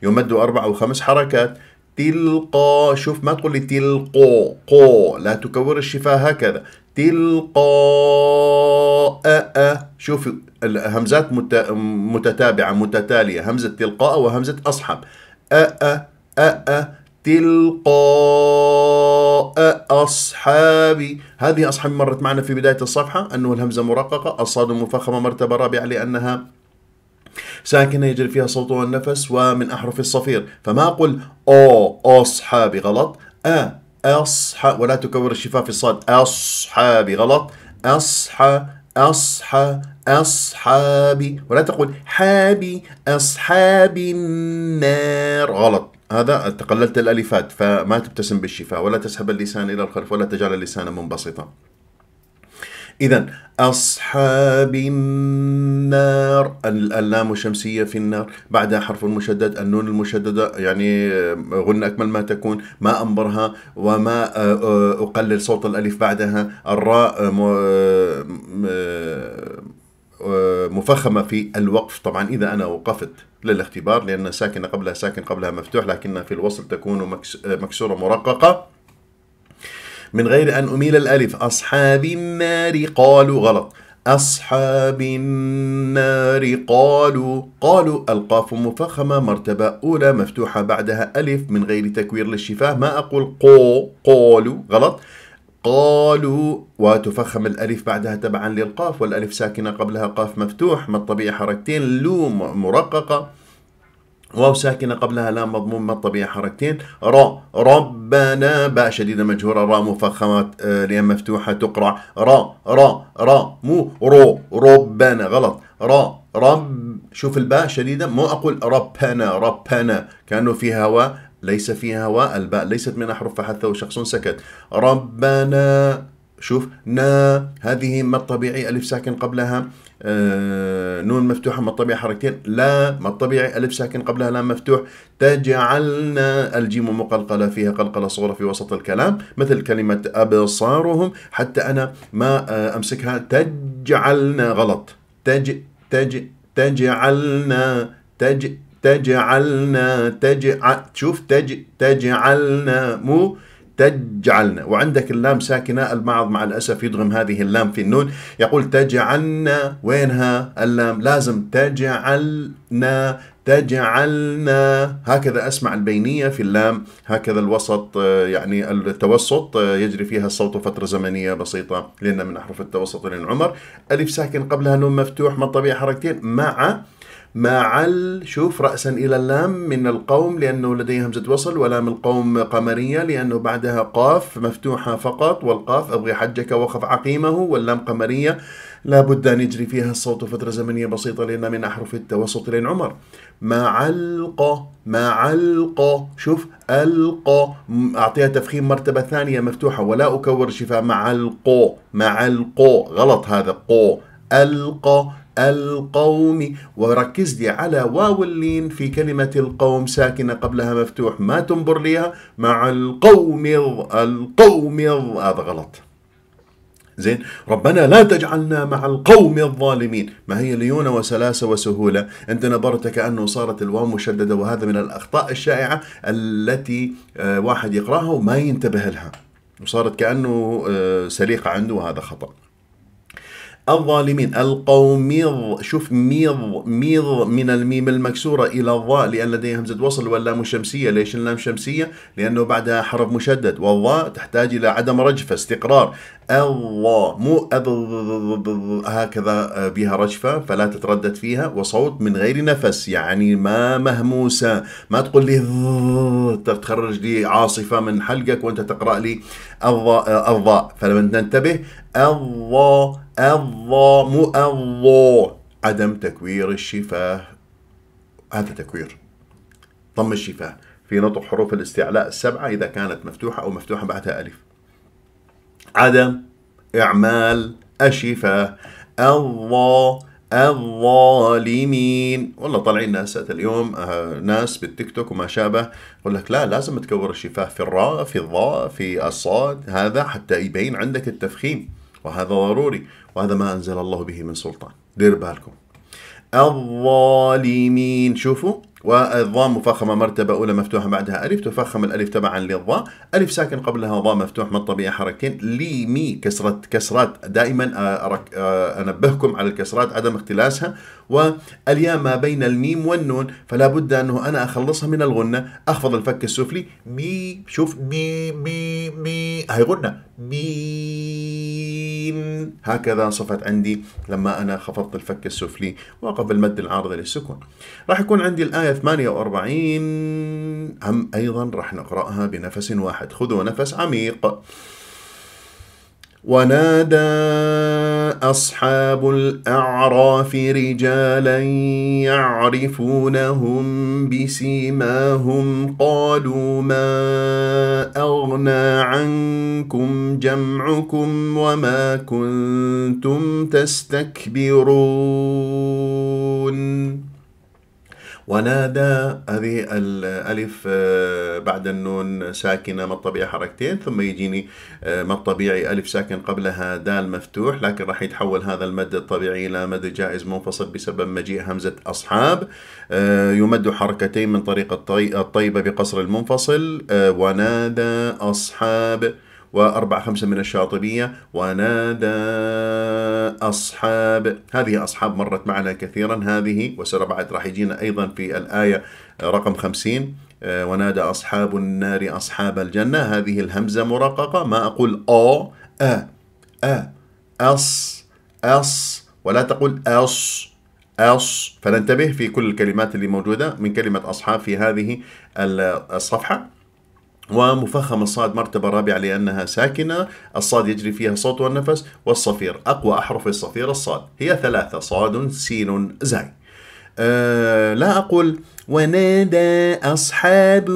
يمد أربع أو خمس حركات تلقى شوف ما تقول لي تلقى قو لا تكور الشفاه هكذا تلقى أ شوف الهمزات متتابعة متتالية همزة تلقاء وهمزة أصحب أ أ أ تلقاء أصحابي هذه أصحابي مرت معنا في بداية الصفحة أنه الهمزة مرققة الصاد المفخمة مرتبة رابعة لأنها ساكنة يجري فيها صوت والنفس ومن أحرف الصفير فما أقول أو أصحابي غلط أ أصحى ولا تكبر الشفاه في الصاد أصحابي غلط أصحى أصحى أصحابي ولا تقول حابي أصحاب النار غلط هذا تقللت الألفات فما تبتسم بالشفاء ولا تسحب اللسان إلى الخلف ولا تجعل اللسان منبسطا إذا أصحاب النار اللام الشمسية في النار بعدها حرف مشدد النون المشددة يعني آه، غن أكمل ما تكون ما أنبرها وما آه، آه، أقلل صوت الألف بعدها الراء مفخمة في الوقف طبعا إذا أنا وقفت للاختبار لأن ساكنة قبلها ساكن قبلها مفتوح لكن في الوصل تكون مكسورة مرققة من غير أن أميل الألف أصحاب النار قالوا غلط أصحاب النار قالوا قالوا القاف مفخمة مرتبة أولى مفتوحة بعدها ألف من غير تكوير للشفاه ما أقول قو قالوا غلط قالوا وتفخم الألف بعدها تبعا للقاف والألف ساكنة قبلها قاف مفتوح ما الطبيعي حركتين لو مرققة واو ساكنة قبلها لام مضموم ما الطبيعي حركتين را ربنا باء شديدة مجهورة را مفخمة آه، لام مفتوحة تقرع را را را مو رو ربنا غلط را رب شوف الباء شديدة مو أقول ربنا ربنا كأنه في هواء ليس فيها واء الباء ليست من أحرف فحث وشخص سكت ربنا شوف نا هذه ما الطبيعي ألف ساكن قبلها آه نون مفتوحة ما الطبيعي حركتين لا ما الطبيعي ألف ساكن قبلها لام مفتوح تجعلنا الجيم مقلقلة فيها قلقلة صغرى في وسط الكلام مثل كلمة أبصارهم حتى أنا ما آه أمسكها تجعلنا غلط تج تج تجعلنا تج تجعلنا تجع شوف تج تجعلنا مو تجعلنا وعندك اللام ساكنة البعض مع الأسف يدغم هذه اللام في النون يقول تجعلنا وينها اللام لازم تجعلنا تجعلنا هكذا أسمع البينية في اللام هكذا الوسط آه، يعني التوسط آه، يجري فيها الصوت فترة زمنية بسيطة لأن من أحرف التوسط للعمر ألف ساكن قبلها نون مفتوح ما الطبيعي حركتين مع معل شوف رأسا إلى اللام من القوم لأنه لديه همزة وصل ولام القوم قمرية لأنه بعدها قاف مفتوحة فقط والقاف أبغي حجك وخف عقيمه واللام قمرية لابد أن يجري فيها الصوت فترة زمنية بسيطة لأنها من أحرف التوسط لين عمر معلقة معلقة شوف ألقى أعطيها تفخيم مرتبة ثانية مفتوحة ولا أكور شفاه معلقو معلقو غلط هذا قو ألقى القوم وركز لي على واو اللين في كلمة القوم ساكنة قبلها مفتوح ما تنبر ليها مع القوم القوم هذا غلط زين ربنا لا تجعلنا مع القوم الظالمين ما هي ليونة وسلاسة وسهولة أنت نظرت كأنه صارت الواو مشددة وهذا من الأخطاء الشائعة التي آه، واحد يقرأها وما ينتبه لها وصارت كأنه آه، سليقة عنده وهذا خطأ الظالمين القوم شوف ميض ميض من الميم المكسورة إلى الظاء لأن لديها همزة وصل واللام شمسية ليش اللام شمسية؟ لأنه بعدها حرف مشدد والظاء تحتاج إلى عدم رجفة استقرار الله مو هكذا آه، بها رجفة فلا تتردد فيها وصوت من غير نفس يعني ما مهموسة ما تقول لي تخرج لي عاصفة من حلقك وانت تقرأ لي الضاء آه، فلما ننتبه الله الله مو الله عدم تكوير الشفاه هذا تكوير ضم الشفاه في نطق حروف الاستعلاء السبعة إذا كانت مفتوحة أو مفتوحة بعدها ألف عدم إعمال الشفاه الظا الظالمين والله طالعين ناس اليوم آه، ناس بالتيك توك وما شابه يقول لك لا لازم تكور الشفاه في الراء في الظاء في الصاد هذا حتى يبين عندك التفخيم وهذا ضروري وهذا ما أنزل الله به من سلطان دير بالكم الظالمين شوفوا والظاء مفخمة مرتبة أولى مفتوحة بعدها ألف تفخم الألف تبعا للظاء ألف ساكن قبلها ظاء مفتوح من الطبيعة حركتين لي مي كسرة كسرات دائما آه، أرك آه، أنبهكم على الكسرات عدم اختلاسها والياء ما بين الميم والنون فلا بد أنه أنا أخلصها من الغنة أخفض الفك السفلي بي شوف بي بي بي هاي غنة بي الرحيم هكذا صفت عندي لما أنا خفضت الفك السفلي وقبل مد العارض للسكون راح يكون عندي الآية 48 أم أيضا راح نقرأها بنفس واحد خذوا نفس عميق ونادى أصحاب الأعراف رجالا يعرفونهم بسيماهم قالوا ما أغنى عنكم جمعكم وما كنتم تستكبرون ونادى هذه الألف آه، بعد النون ساكنة ما الطبيعي حركتين ثم يجيني آه، ما الطبيعي ألف ساكن قبلها دال مفتوح لكن راح يتحول هذا المد الطبيعي إلى مد جائز منفصل بسبب مجيء همزة أصحاب آه، يمد حركتين من طريق الطيبة بقصر المنفصل ونادى أصحاب وأربعة خمسة من الشاطبية ونادى أصحاب هذه أصحاب مرت معنا كثيرا هذه وسر بعد راح يجينا أيضا في الآية رقم خمسين آه، ونادى أصحاب النار أصحاب الجنة هذه الهمزة مرققة ما أقول أو أ أ أص أص ولا تقول أص أص فننتبه في كل الكلمات اللي موجودة من كلمة أصحاب في هذه الصفحة ومفخم الصاد مرتبة رابعة لأنها ساكنة الصاد يجري فيها صوت والنفس والصفير أقوى أحرف الصفير الصاد هي ثلاثة صاد سين زاي أه لا أقول ونادى أصحاب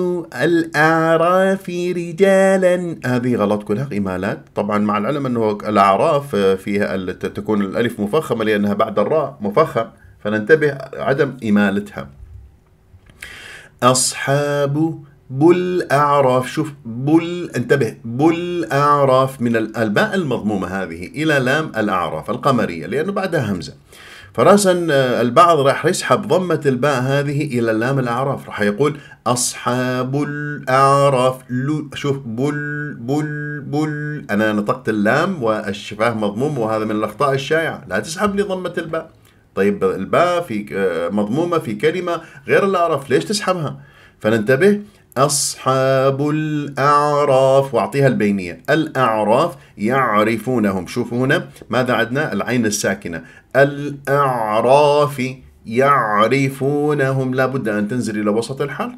الأعراف رجالا هذه غلط كلها إمالات طبعا مع العلم أنه الأعراف فيها تكون الألف مفخمة لأنها بعد الراء مفخم فننتبه عدم إمالتها أصحاب بل أعرف شوف بل انتبه بل أعرف من الباء المضمومة هذه إلى لام الأعراف القمرية لأنه بعدها همزة فرأسا آه، البعض راح يسحب ضمة الباء هذه إلى لام الأعراف راح يقول أصحاب الأعراف شوف بل بل بل أنا نطقت اللام والشفاه مضموم وهذا من الأخطاء الشائعة لا تسحب لي ضمة الباء طيب الباء في آه، مضمومة في كلمة غير الأعراف ليش تسحبها فننتبه أصحاب الأعراف وأعطيها البينية الأعراف يعرفونهم شوفوا هنا ماذا عدنا العين الساكنة الأعراف يعرفونهم لابد أن تنزل إلى وسط الحرف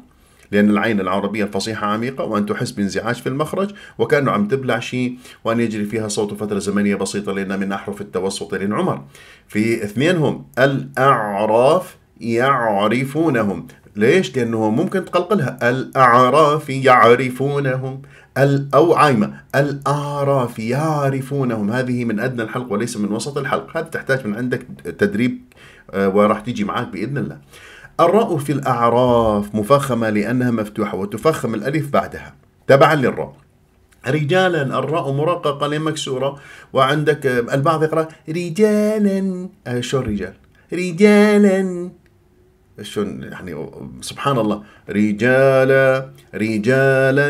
لأن العين العربية الفصيحة عميقة وأن تحس بانزعاج في المخرج وكأنه عم تبلع شيء وأن يجري فيها صوت فترة زمنية بسيطة لأنها من أحرف التوسط عمر في اثنينهم الأعراف يعرفونهم ليش؟ لأنه ممكن تقلقلها الأعراف يعرفونهم أو عايمة الأعراف يعرفونهم هذه من أدنى الحلق وليس من وسط الحلق هذا تحتاج من عندك تدريب آه، وراح تيجي معك بإذن الله الراء في الأعراف مفخمة لأنها مفتوحة وتفخم الألف بعدها تبعا للراء رجالا الراء مرققة لمكسورة وعندك آه، البعض يقرأ رجالا آه، شو الرجال رجالا شلون يعني سبحان الله رجالا رجالا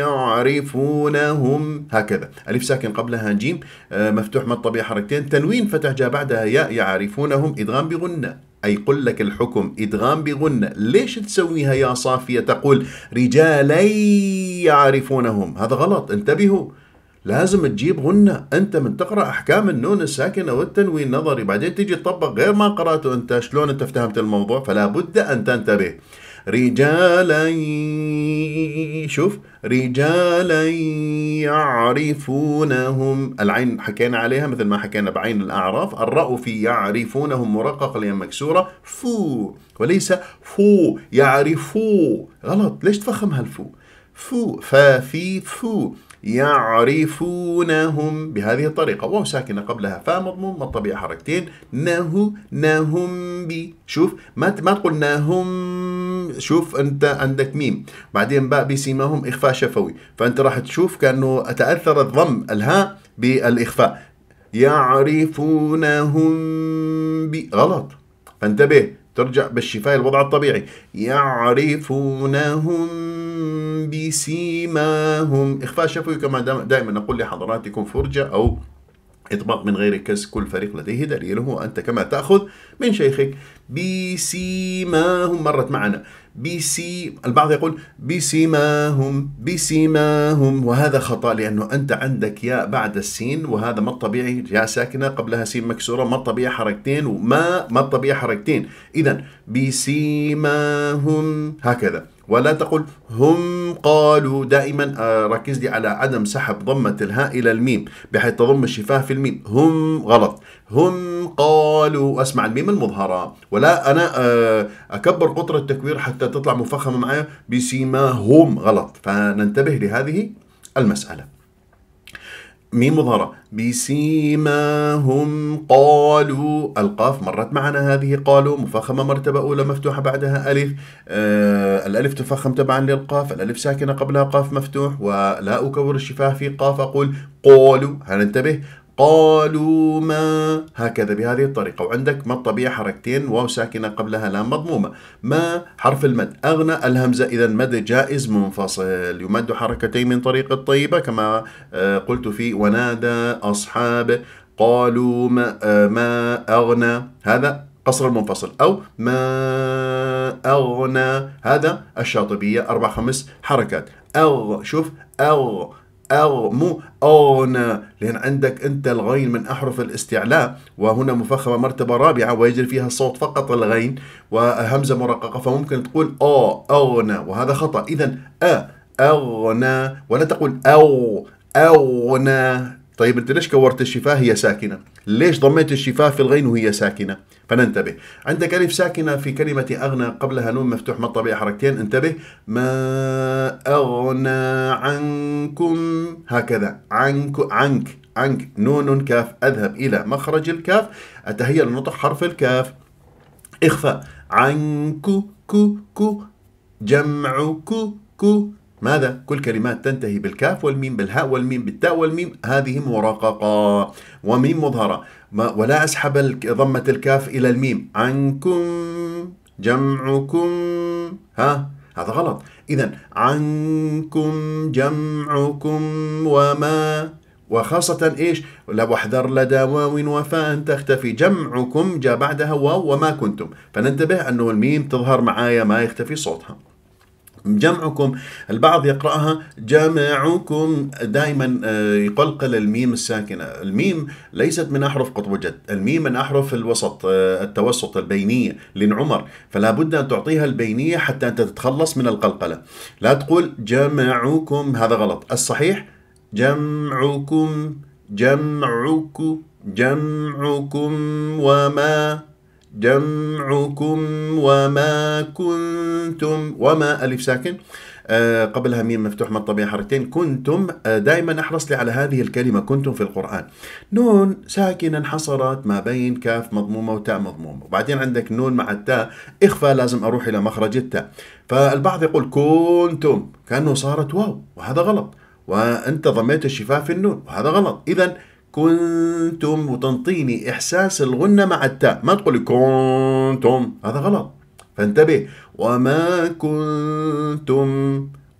يعرفونهم هكذا ألف ساكن قبلها جيم آه، مفتوح مد الطبيعه حركتين تنوين فتح جاء بعدها ياء يعرفونهم إدغام بغنة أي قل لك الحكم إدغام بغنة ليش تسويها يا صافية تقول رجالي يعرفونهم هذا غلط انتبهوا لازم تجيب غنة انت من تقرا احكام النون الساكنه والتنوين النظري بعدين تجي تطبق غير ما قراته انت شلون انت افتهمت الموضوع فلا بد ان تنتبه رجالا شوف رجالا يعرفونهم العين حكينا عليها مثل ما حكينا بعين الاعراف الراء في يعرفونهم مرقق لين مكسوره فو وليس فو يعرفو غلط ليش تفخم هالفو فو ففي فو يعرفونهم بهذه الطريقة واو ساكنة قبلها فاء مضموم الطبيعة حركتين نه نهم بي شوف ما ما تقول نهم شوف أنت عندك ميم بعدين باء بسيماهم إخفاء شفوي فأنت راح تشوف كأنه تاثر الضم الهاء بالإخفاء يعرفونهم بي غلط فانتبه ترجع بالشفاء الوضع الطبيعي يعرفونهم بسيماهم إخفاء شفوي كما دائما نقول لحضراتكم فرجة أو إطباق من غير كس كل فريق لديه دليله وأنت كما تأخذ من شيخك بسيماهم مرت معنا بسي البعض يقول بسيماهم بسيماهم وهذا خطأ لأنه أنت عندك ياء بعد السين وهذا ما الطبيعي ياء ساكنة قبلها سين مكسورة ما الطبيعي حركتين وما ما الطبيعي حركتين إذا بسيماهم هكذا ولا تقل هم قالوا دائما آه، ركز لي على عدم سحب ضمة الهاء إلى الميم بحيث تضم الشفاه في الميم هم غلط هم قالوا أسمع الميم المظهرة ولا أنا آه، أكبر قطر التكبير حتى تطلع مفخمة معايا هم غلط فننتبه لهذه المسألة ميم مظهرة بسيماهم قالوا القاف مرت معنا هذه قالوا مفخمة مرتبة أولى مفتوحة بعدها ألف آه الألف تفخم تبعا للقاف الألف ساكنة قبلها قاف مفتوح ولا أكور الشفاه في قاف أقول قولوا هننتبه قالوا ما هكذا بهذه الطريقة وعندك ما الطبيعي حركتين واو ساكنة قبلها لام مضمومة ما حرف المد أغنى الهمزة إذا مد جائز منفصل يمد حركتين من طريق الطيبة كما آه، قلت في ونادى أصحاب قالوا ما, آه، ما أغنى هذا قصر المنفصل أو ما أغنى هذا الشاطبية أربع خمس حركات أغ شوف أغ أغ مو أون لأن عندك أنت الغين من أحرف الاستعلاء وهنا مفخمة مرتبة رابعة ويجري فيها الصوت فقط الغين وهمزة مرققة فممكن تقول أو أون وهذا خطأ إذا أ أغنى ولا تقول أو أغنى طيب انت ليش كورت الشفاه هي ساكنه ليش ضميت الشفاه في الغين وهي ساكنه فننتبه عندك الف ساكنه في كلمه اغنى قبلها نون مفتوح ما الطبيعي حركتين انتبه ما اغنى عنكم هكذا عنك عنك عنك نون كاف اذهب الى مخرج الكاف اتهيأ لنطق حرف الكاف اخفاء عنك كو كو جمع كو كو ماذا؟ كل كلمات تنتهي بالكاف والميم بالهاء والميم بالتاء والميم هذه مرققة وميم مظهرة ولا أسحب ضمة الكاف إلى الميم عنكم جمعكم ها هذا غلط إذا عنكم جمعكم وما وخاصة إيش واحذر لدى واو وفاء تختفي جمعكم جاء بعدها واو وما كنتم فننتبه أنه الميم تظهر معايا ما يختفي صوتها جمعكم البعض يقرأها جمعكم دائما آه، يقلقل الميم الساكنة الميم ليست من أحرف جد الميم من أحرف الوسط آه، التوسط البينية لنعمر فلا بد أن تعطيها البينية حتى أنت تتخلص من القلقلة لا تقول جمعكم هذا غلط الصحيح جمعكم جمعك جمعكم وما جمعكم وما كنتم وما ألف ساكن آه قبلها ميم مفتوح من الطبيعة حركتين كنتم آه دائما احرص لي على هذه الكلمة كنتم في القرآن نون ساكنة انحصرت ما بين كاف مضمومة وتاء مضمومة وبعدين عندك نون مع التاء إخفاء لازم أروح إلى مخرج التاء فالبعض يقول كنتم كأنه صارت واو وهذا غلط وأنت ضميت الشفاء في النون وهذا غلط إذا كنتم وتنطيني إحساس الغنة مع التاء ما تقول كنتم هذا غلط فانتبه وما كنتم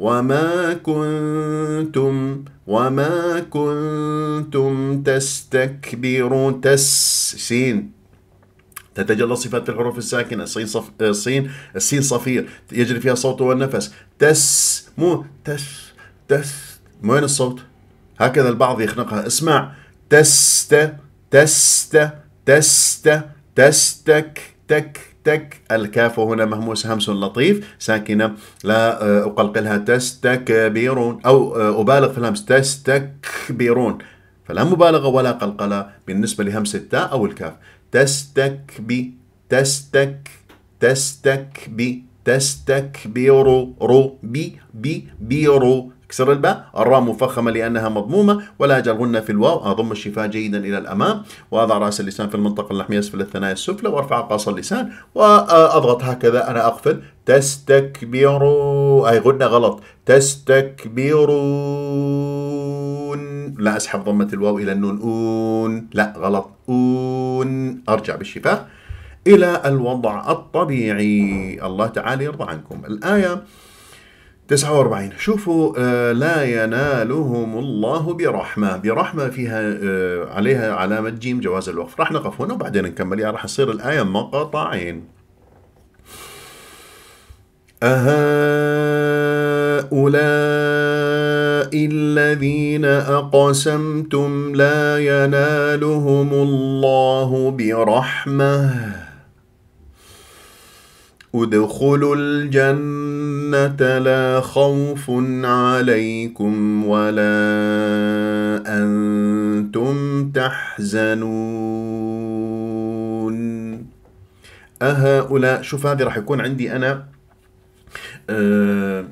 وما كنتم وما كنتم تستكبرون تس سين تتجلى صفات الحروف الساكنة الصين صف... الصين آه، السين صفير يجري فيها الصوت والنفس تس مو تس تس من وين الصوت؟ هكذا البعض يخنقها اسمع تست تست تست تستك تك تك الكاف هنا مهموس همس لطيف ساكنة لا آه، أقلقلها تستكبرون أو آه، أبالغ في الهمس تستكبرون فلا مبالغة ولا قلقلة بالنسبة لهمس التاء أو الكاف تستكبي تستك تستكبي تستكبر رو بي بي بيرو اكسر الباء الراء مفخمة لأنها مضمومة ولا غنه في الواو أضم الشفاه جيدا إلى الأمام وأضع رأس اللسان في المنطقة اللحمية أسفل الثنايا السفلى وأرفع قاص اللسان وأضغط هكذا أنا أقفل تستكبروا أي غنة غلط تستكبرون لا أسحب ضمة الواو إلى النون أون لا غلط أون أرجع بالشفاه إلى الوضع الطبيعي الله تعالى يرضى عنكم الآية 49 شوفوا آه، لا ينالهم الله برحمة برحمة فيها آه، عليها علامة جيم جواز الوقف راح نقف هنا وبعدين نكمل يعني راح تصير الآية مقطعين أهؤلاء الذين أقسمتم لا ينالهم الله برحمه ادخلوا الجنة لا خوف عليكم ولا أنتم تحزنون أهؤلاء شوف هذه راح يكون عندي أنا آه،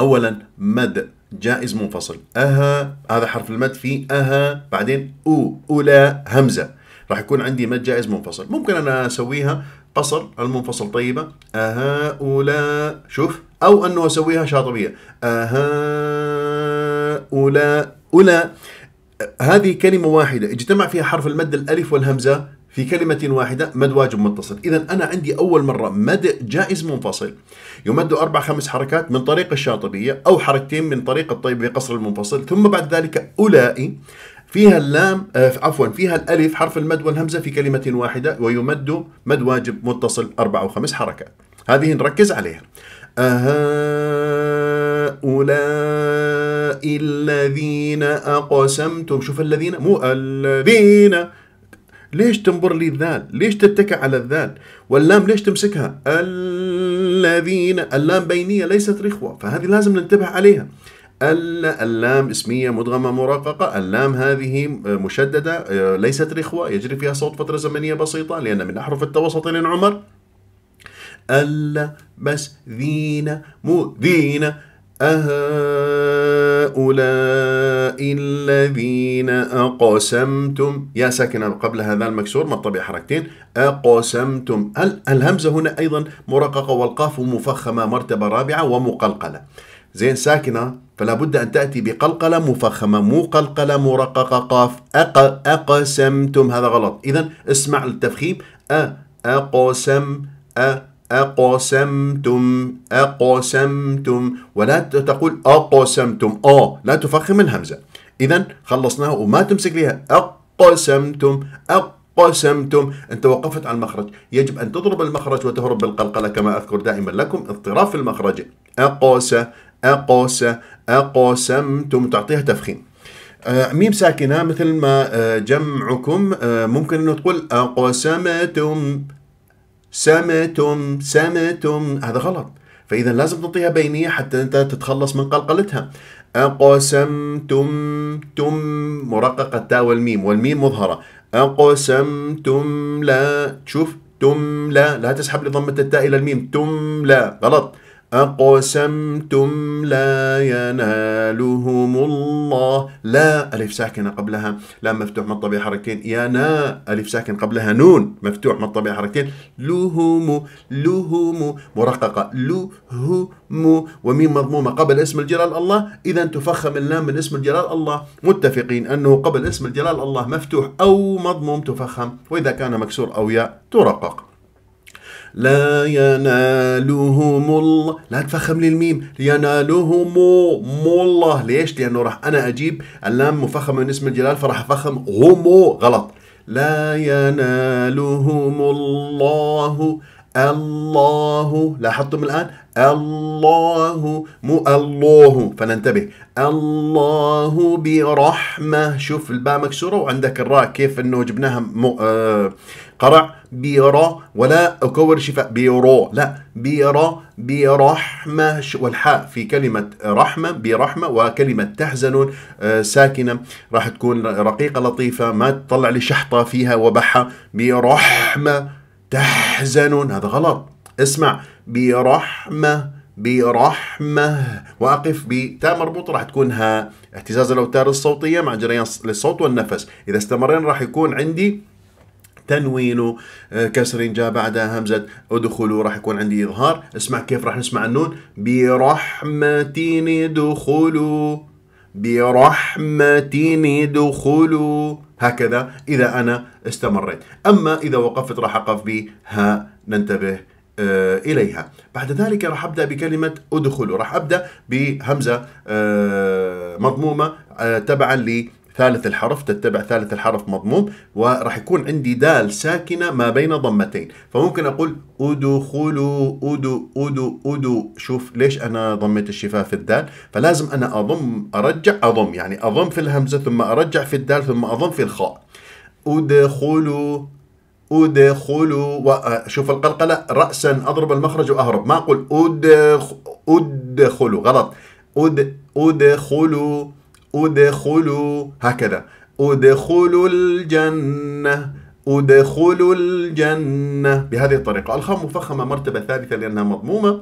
أولا مد جائز منفصل أها هذا حرف المد في أها بعدين أو أولى همزة راح يكون عندي مد جائز منفصل ممكن أنا أسويها فصل المنفصل طيبة أهؤلاء شوف أو أنه أسويها شاطبية أهؤلاء اولى هذه كلمة واحدة اجتمع فيها حرف المد الألف والهمزة في كلمة واحدة مد واجب متصل إذا أنا عندي أول مرة مد جائز منفصل يمد أربع خمس حركات من طريق الشاطبية أو حركتين من طريق الطيب في قصر المنفصل ثم بعد ذلك أولئي فيها اللام آه، عفوا فيها الألف حرف المد والهمزة في كلمة واحدة ويمد مد واجب متصل أربع أو خمس حركات هذه نركز عليها أهؤلاء الذين أقسمتم شوف الذين مو الذين ليش تنبر لي الذال ليش تتكى على الذال واللام ليش تمسكها الذين اللام بينية ليست رخوة فهذه لازم ننتبه عليها اللام اسمية مدغمة مرققة اللام هذه مشددة آه، ليست رخوة يجري فيها صوت فترة زمنية بسيطة لأن من أحرف التوسط عمر. ال بس ذينا مو ذينا أهؤلاء الذين أقسمتم يا ساكنة قبل هذا المكسور ما الطبيعة حركتين أقسمتم الهمزة هنا أيضا مرققة والقاف مفخمة مرتبة رابعة ومقلقلة زين ساكنة فلا بد أن تأتي بقلقلة مفخمة مو قلقلة مرققة قاف أق أقسمتم هذا غلط إذا اسمع التفخيم أ أقسم أ أقسمتم أقسمتم ولا تقول أقسمتم أو لا تفخم الهمزة إذا خلصناها وما تمسك لها أقسمتم أقسمتم أنت وقفت على المخرج يجب أن تضرب المخرج وتهرب بالقلقلة كما أذكر دائما لكم اضطراب المخرج أقس أقوس أقسمتم تعطيها تفخيم آه، ميم ساكنة مثل ما آه، جمعكم آه، ممكن أنه تقول أقسمتم سمتم سمتم هذا غلط فإذا لازم تعطيها بينية حتى أنت تتخلص من قلقلتها أقسمتم تم مرققة التاء والميم والميم مظهرة أقسمتم لا شوف تم لا لا تسحب لضمة التاء إلى الميم تم لا غلط أقسمتم لا ينالهم الله لا ألف ساكنة قبلها لا مفتوح مطبع حركتين يا نا ألف ساكن قبلها نون مفتوح مطبع حركتين لهم لهم مرققة لهم وميم مضمومة قبل اسم الجلال الله إذا تفخم اللام من اسم الجلال الله متفقين أنه قبل اسم الجلال الله مفتوح أو مضموم تفخم وإذا كان مكسور أو ياء ترقق لا ينالهم الله لا تفخم لي الميم ينالهم الله ليش لأنه راح أنا أجيب اللام مفخمة من اسم الجلال فراح أفخم هم غلط لا ينالهم الله الله لاحظتم الآن الله مو الله فننتبه الله برحمة شوف الباء مكسورة وعندك الراء كيف انه جبناها مو آه قرع بيرا ولا أكور شفاء بيرو لا بيرا برحمة والحاء في كلمة رحمة برحمة وكلمة تحزن آه، ساكنة راح تكون رقيقة لطيفة ما تطلع لي شحطة فيها وبحة برحمة تحزن هذا غلط اسمع برحمة برحمة وأقف بتاء مربوطة راح تكون ها اهتزاز الأوتار الصوتية مع جريان للصوت والنفس إذا استمرينا راح يكون عندي تنوينه آه، كسر جاء بعدها همزة ادخلوا راح يكون عندي إظهار اسمع كيف راح نسمع النون برحمتي ادخلوا برحمتي ادخلوا هكذا إذا أنا استمريت أما إذا وقفت راح أقف بها ننتبه آه، إليها بعد ذلك راح أبدأ بكلمة أدخل راح أبدأ بهمزة آه، مضمومة تبعا ثالث الحرف تتبع ثالث الحرف مضموم وراح يكون عندي دال ساكنة ما بين ضمتين فممكن أقول أدخلوا أدو أدو أدو شوف ليش أنا ضميت الشفاه في الدال فلازم أنا أضم أرجع أضم يعني أضم في الهمزة ثم أرجع في الدال ثم أضم في الخاء أدخلوا ادخلوا وشوف آه، القلقلة رأسا أضرب المخرج وأهرب ما أقول أدخ... أدخلوا غلط أد... أدخلوا ادخلوا هكذا ادخلوا الجنة ادخلوا الجنة بهذه الطريقة الخاء مفخمة مرتبة ثالثة لأنها مضمومة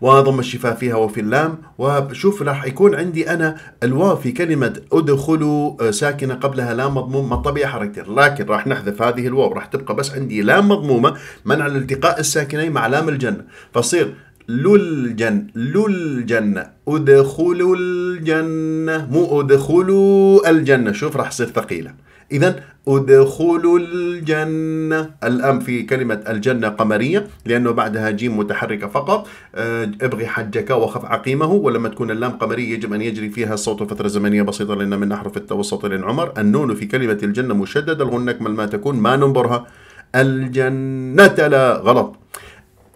وضم الشفاء فيها وفي اللام وشوف راح يكون عندي أنا الواو في كلمة ادخلوا آه، ساكنة قبلها لام مضموم ما الطبيعة حركتين لكن راح نحذف هذه الواو راح تبقى بس عندي لام مضمومة منع الالتقاء الساكنين مع لام الجنة فصير لو للجنة ادخلوا الجنة مو ادخلوا الجنة شوف راح تصير ثقيلة إذا ادخلوا الجنة الآن في كلمة الجنة قمرية لأنه بعدها جيم متحركة فقط آه، ابغي حجك وخف عقيمه ولما تكون اللام قمرية يجب أن يجري فيها الصوت فترة زمنية بسيطة لأن من أحرف التوسط للعمر النون في كلمة الجنة مشددة الغنك ما تكون ما ننبرها الجنة لا غلط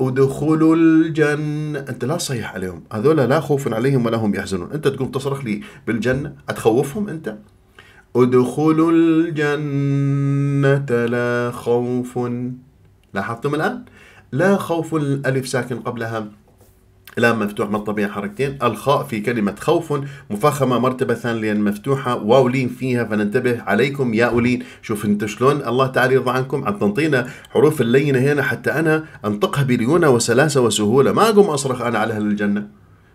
ادخلوا الجنة أنت لا صيح عليهم هذولا لا خوف عليهم ولا هم يحزنون أنت تقوم تصرخ لي بالجنة أتخوفهم أنت ادخلوا الجنة لا خوف لاحظتم الآن لا خوف الألف ساكن قبلها لام مفتوح مد الطبيعي حركتين الخاء في كلمة خوف مفخمة مرتبة ثانية مفتوحة واو لين فيها فننتبه عليكم يا أولين شوف انت شلون الله تعالى يرضى عنكم عن تنطينا حروف اللينة هنا حتى أنا أنطقها بليونة وسلاسة وسهولة ما أقوم أصرخ أنا على أهل الجنة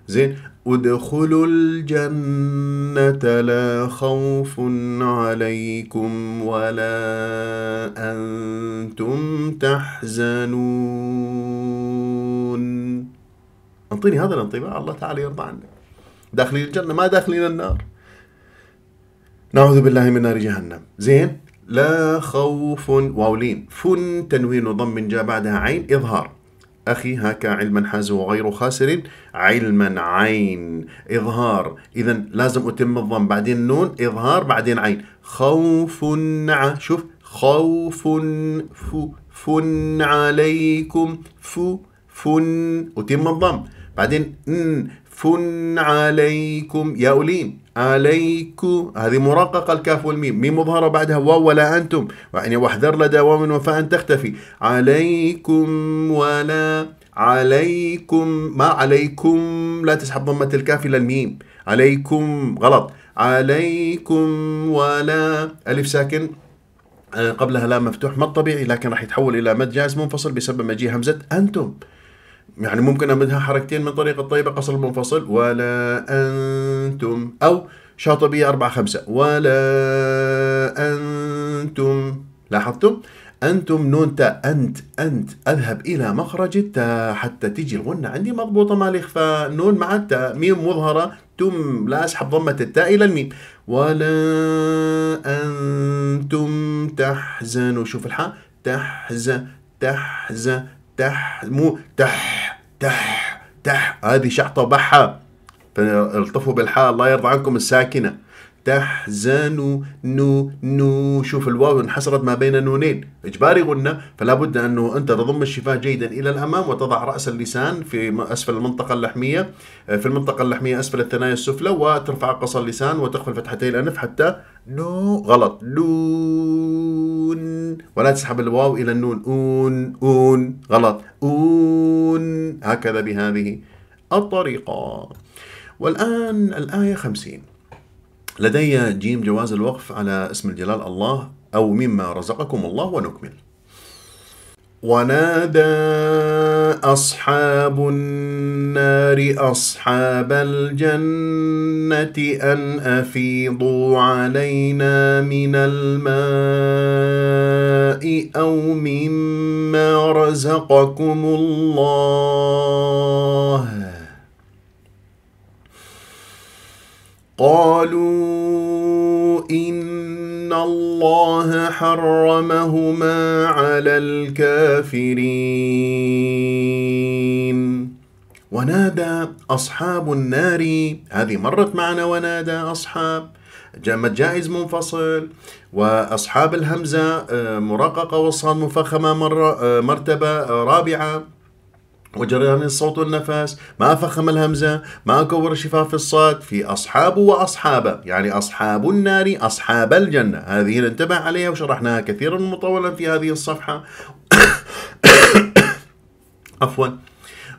زين ادخلوا الجنة لا خوف عليكم ولا أنتم تحزنون أنطيني هذا الانطباع الله تعالى يرضى عنك داخلين الجنة ما داخلين النار نعوذ بالله من نار جهنم زين لا خوف واولين فن تنوين ضم جاء بعدها عين إظهار أخي هكا علما حاز وغير خاسر علما عين إظهار إذا لازم أتم الضم بعدين نون إظهار بعدين عين خوف نع شوف خوف فن عليكم ف فن أتم الضم بعدين فن عليكم يا أولين عليكم هذه مراققة الكاف والميم ميم مظهرة بعدها واو ولا أنتم يعني واحذر لدى واو وفاء تختفي عليكم ولا عليكم ما عليكم لا تسحب ضمة الكاف إلى الميم عليكم غلط عليكم ولا ألف ساكن آه، قبلها لا مفتوح ما الطبيعي لكن راح يتحول إلى مد جائز منفصل بسبب مجيء همزة أنتم يعني ممكن أمدها حركتين من طريقة طيبة قصر المنفصل ولا أنتم أو شاطبية أربعة خمسة ولا أنتم لاحظتم؟ أنتم نون تاء أنت أنت أذهب إلى مخرج التاء حتى تجي الغنة عندي مضبوطة ما الإخفاء نون مع التاء ميم مظهرة تم لا أسحب ضمة التاء إلى الميم ولا أنتم تحزنوا شوف الحاء تحزن تحزن تح مو تح تح تح هذه شحطة بحة فالطفوا بالحاء الله يرضى عنكم الساكنة تحزن نو نو شوف الواو انحصرت ما بين نونين اجباري غنة فلا بد انه انت تضم الشفاه جيدا الى الامام وتضع راس اللسان في اسفل المنطقه اللحميه آه، في المنطقه اللحميه اسفل الثنايا السفلى وترفع قص اللسان وتخفل فتحتي الانف حتى نو غلط لون ولا تسحب الواو الى النون اون اون غلط اون هكذا بهذه الطريقه والان الايه خمسين لدي جيم جواز الوقف على اسم الجلال الله أو مما رزقكم الله ونكمل ونادى أصحاب النار أصحاب الجنة أن أفيضوا علينا من الماء أو مما رزقكم الله قالوا إن الله حرمهما على الكافرين ونادى أصحاب النار هذه مرت معنا ونادى أصحاب جائز منفصل وأصحاب الهمزة آه، مرققة وصان مفخمة آه، مرتبة آه، رابعة وجريان الصوت والنفس ما فخم الهمزة ما كور شفاف الصاد في أصحاب وأصحاب يعني أصحاب النار أصحاب الجنة هذه ننتبه عليها وشرحناها كثيرا مطولا في هذه الصفحة عفوا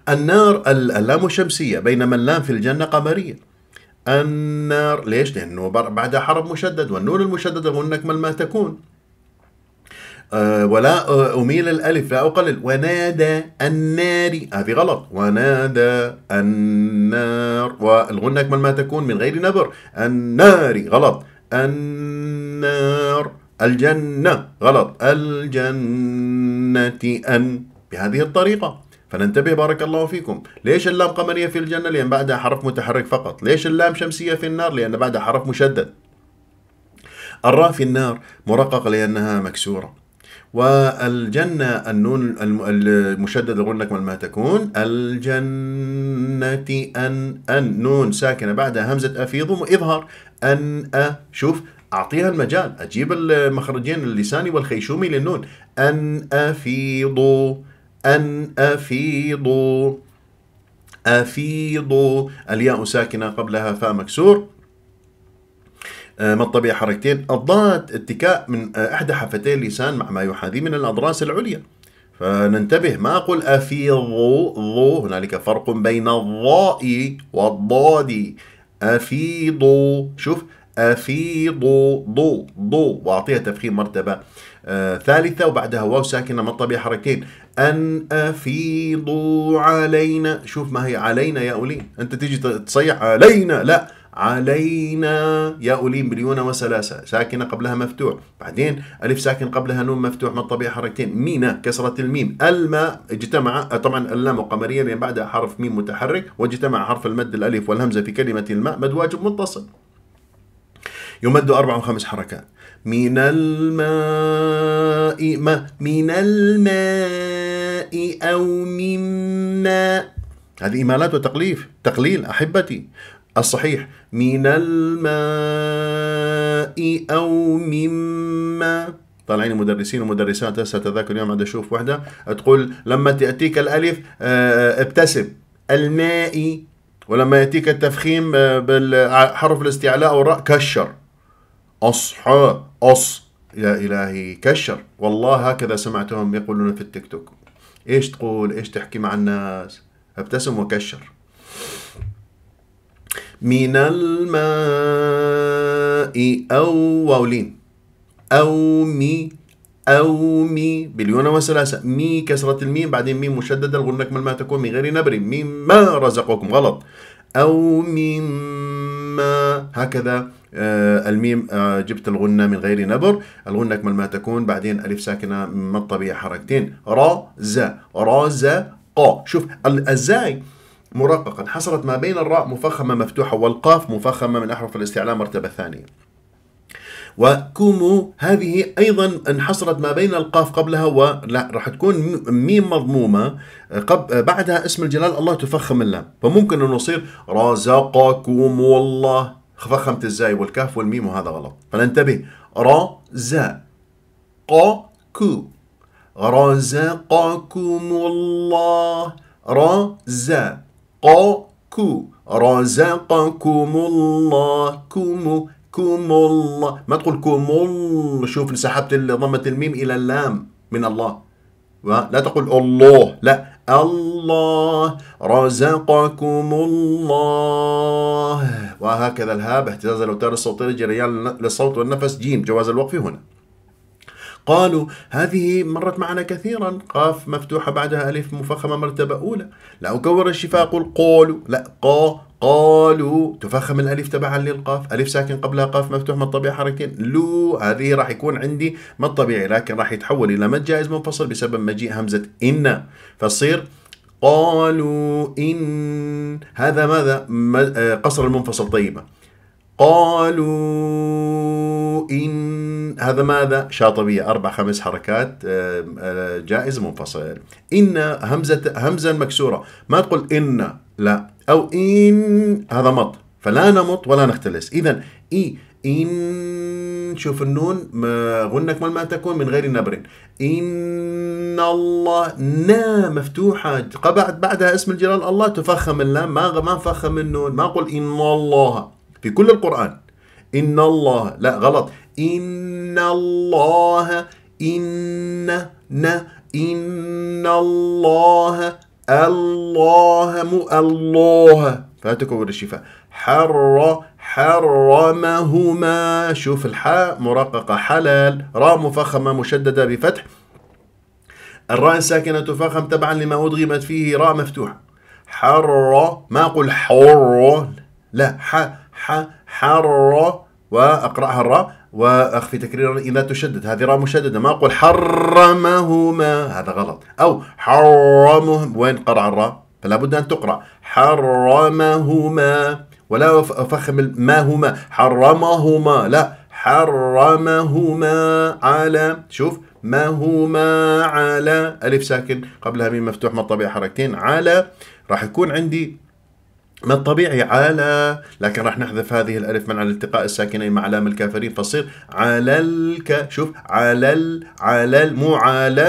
النار اللام شمسية بينما اللام في الجنة قمرية النار ليش؟ لأنه بعدها حرف مشدد والنون المشددة والنكمل ما تكون آه، ولا آه، أميل الألف لا أقلل ونادى النار هذه آه، غلط ونادى النار والغنى أكمل ما تكون من غير نبر النار غلط النار الجنة غلط الجنة أن بهذه الطريقة فننتبه بارك الله فيكم ليش اللام قمرية في الجنة لأن بعدها حرف متحرك فقط ليش اللام شمسية في النار لأن بعدها حرف مشدد الراء في النار مرققة لأنها مكسورة والجنة النون المشدد أقول لك ما تكون الجنة أن أن نون ساكنة بعدها همزة أفيض إظهار أن أ شوف أعطيها المجال أجيب المخرجين اللساني والخيشومي للنون أن أفيضوا أن أفيضوا أفيضوا الياء ساكنة قبلها فاء مكسور آه، من الطبيعة حركتين الضاد اتكاء من آه، إحدى حفتي اللسان مع ما يحاذي من الأضراس العليا فننتبه ما أقول أفيض ضو هنالك فرق بين الضاء والضاد أفيض شوف أفيض ضو ضو وأعطيها تفخيم مرتبة آه ثالثة وبعدها واو ساكنة من الطبيعة حركتين أن أفيضوا علينا شوف ما هي علينا يا أولين أنت تيجي تصيح علينا لا علينا يا أولين بليونة وسلاسة ساكنة قبلها مفتوح بعدين ألف ساكن قبلها نون مفتوح من الطبيعة حركتين مينا كسرة الميم الماء اجتمع طبعا اللام قمريا يعني بعدها حرف ميم متحرك واجتمع حرف المد الألف والهمزة في كلمة الماء مد واجب متصل يمد أربع وخمس حركات من الماء ما من الماء أو مما هذه إمالات وتقليف تقليل أحبتي الصحيح من الماء أو مما طالعين مدرسين ومدرسات هسه تذاكر اليوم عاد اشوف وحده تقول لما تاتيك الالف آه، ابتسم المائي ولما ياتيك التفخيم آه، بالحرف الاستعلاء والراء كشر اصحى اص يا الهي كشر والله هكذا سمعتهم يقولون في التيك توك ايش تقول ايش تحكي مع الناس ابتسم وكشر من الماء أو واولين أو مي أو مي بليون وثلاثة مي كسرة الميم بعدين ميم مشددة لغنكم ما تكون من غير نبر مما رزقكم غلط أو مما هكذا آه الميم آه جبت الغنة من غير نبر الغنة أكمل ما تكون بعدين ألف ساكنة من الطبيعة حركتين را ز را ز قا شوف الزاي مرققا حصلت ما بين الراء مفخمة مفتوحة والقاف مفخمة من أحرف الاستعلاء مرتبة ثانية وكومو هذه ايضا انحصرت ما بين القاف قبلها ولا راح تكون ميم مضمومه بعدها اسم الجلال الله تفخم اللام فممكن انه يصير رزقكم الله فخمت الزاي والكاف والميم وهذا غلط فننتبه رزا كو رزقكم الله رزا قاكو رزقكم الله كم كم الله ما تقول كم الله شوف انسحبت ضمة الميم إلى اللام من الله لا تقول الله لا الله رزقكم الله وهكذا الهاء اهتزاز الاوتار الصوتي جريان للصوت والنفس جيم جواز الوقف هنا قالوا هذه مرت معنا كثيرا قاف مفتوحة بعدها ألف مفخمة مرتبة أولى لا أكور الشفاء أقول قولوا لا قا قالوا تفخم الالف تبعا للقاف الف ساكن قبلها قاف مفتوح من الطبيعي حركتين لو هذه راح يكون عندي ما الطبيعي لكن راح يتحول الى مد جائز منفصل بسبب مجيء همزه ان فتصير قالوا ان هذا ماذا آه، قصر المنفصل طيبه قالوا إن هذا ماذا شاطبية أربع خمس حركات آه، جائز منفصل إن همزة همزة مكسورة ما تقول إن لا أو إن هذا مط فلا نمط ولا نختلس إذا إي إن شوف النون ما غنك ما تكون من غير نبر إن الله نا مفتوحة بعد بعدها اسم الجلال الله تفخم اللام ما ما فخم النون ما أقول إن الله في كل القرآن إن الله لا غلط إن الله إن ن إن الله الله مو الله فاتكم الشفاء حر حرمهما شوف الحاء مرققة حلال راء مفخمة مشددة بفتح الراء الساكنة تفخم تبعا لما أدغمت فيه راء مفتوح حر ما أقول حر لا ح ح حر واقراها الراء واخفي تكريرا اذا تشدد هذه راء مشدده ما اقول حرمهما هذا غلط او حرمه وين قرع الراء فلا بد ان تقرا حرمهما ولا افخم ما هما حرمهما لا حرمهما على شوف ما هما على ألف ساكن قبلها ميم مفتوح ما مطبع حركتين على راح يكون عندي ما الطبيعي على لكن راح نحذف هذه الالف من على التقاء الساكنين مع لام الكافرين فصير على الك شوف على ال على ال مو على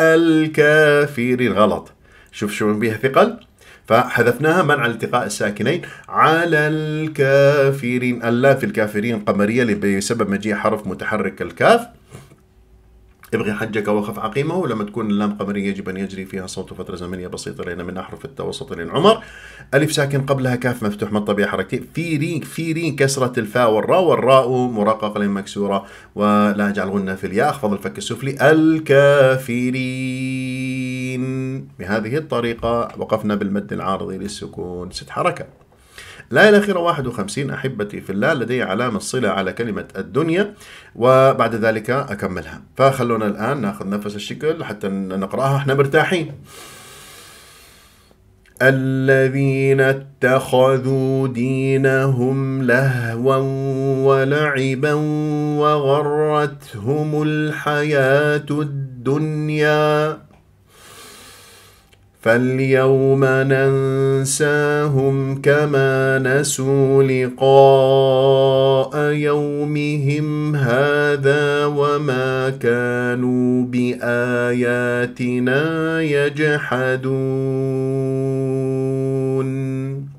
الكافرين غلط شوف شو بها ثقل فحذفناها منع التقاء الساكنين على الكافرين ألا في الكافرين قمرية بسبب مجيء حرف متحرك الكاف تبغي حجك وقف عقيمة ولما تكون اللام قمرية يجب أن يجري فيها صوت فترة زمنية بسيطة لأن من أحرف التوسط للعمر ألف ساكن قبلها كاف مفتوح ما الطبيعة حركتين في رين في رين كسرة الفاء والراء والراء مرققة مكسورة ولا أجعل غنة في الياء أخفض الفك السفلي الكافرين بهذه الطريقة وقفنا بالمد العارضي للسكون ست حركات لا آخره 51 أحبتي في الله لدي علامة صلة على كلمة الدنيا وبعد ذلك أكملها فخلونا الآن ناخذ نفس الشكل حتى نقرأها احنا مرتاحين الذين اتخذوا دينهم لهوا ولعبا وغرتهم الحياة الدنيا فاليوم ننساهم كما نسوا لقاء يومهم هذا وما كانوا باياتنا يجحدون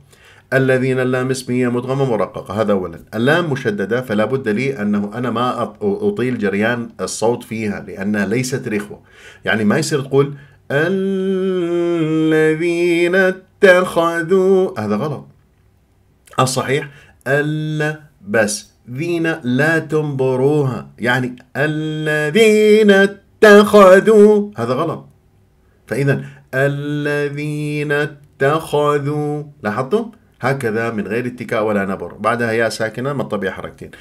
الذين اللام اسمية مدغمة مرققة هذا أولا اللام مشددة فلا بد لي أنه أنا ما أطيل جريان الصوت فيها لأنها ليست رخوة يعني ما يصير تقول الذين اتخذوا هذا غلط الصحيح ال بس ذين لا تنبروها يعني الذين اتخذوا هذا غلط فإذا الذين اتخذوا لاحظتم هكذا من غير اتكاء ولا نبر بعدها يا ساكنة ما الطبيعه حركتين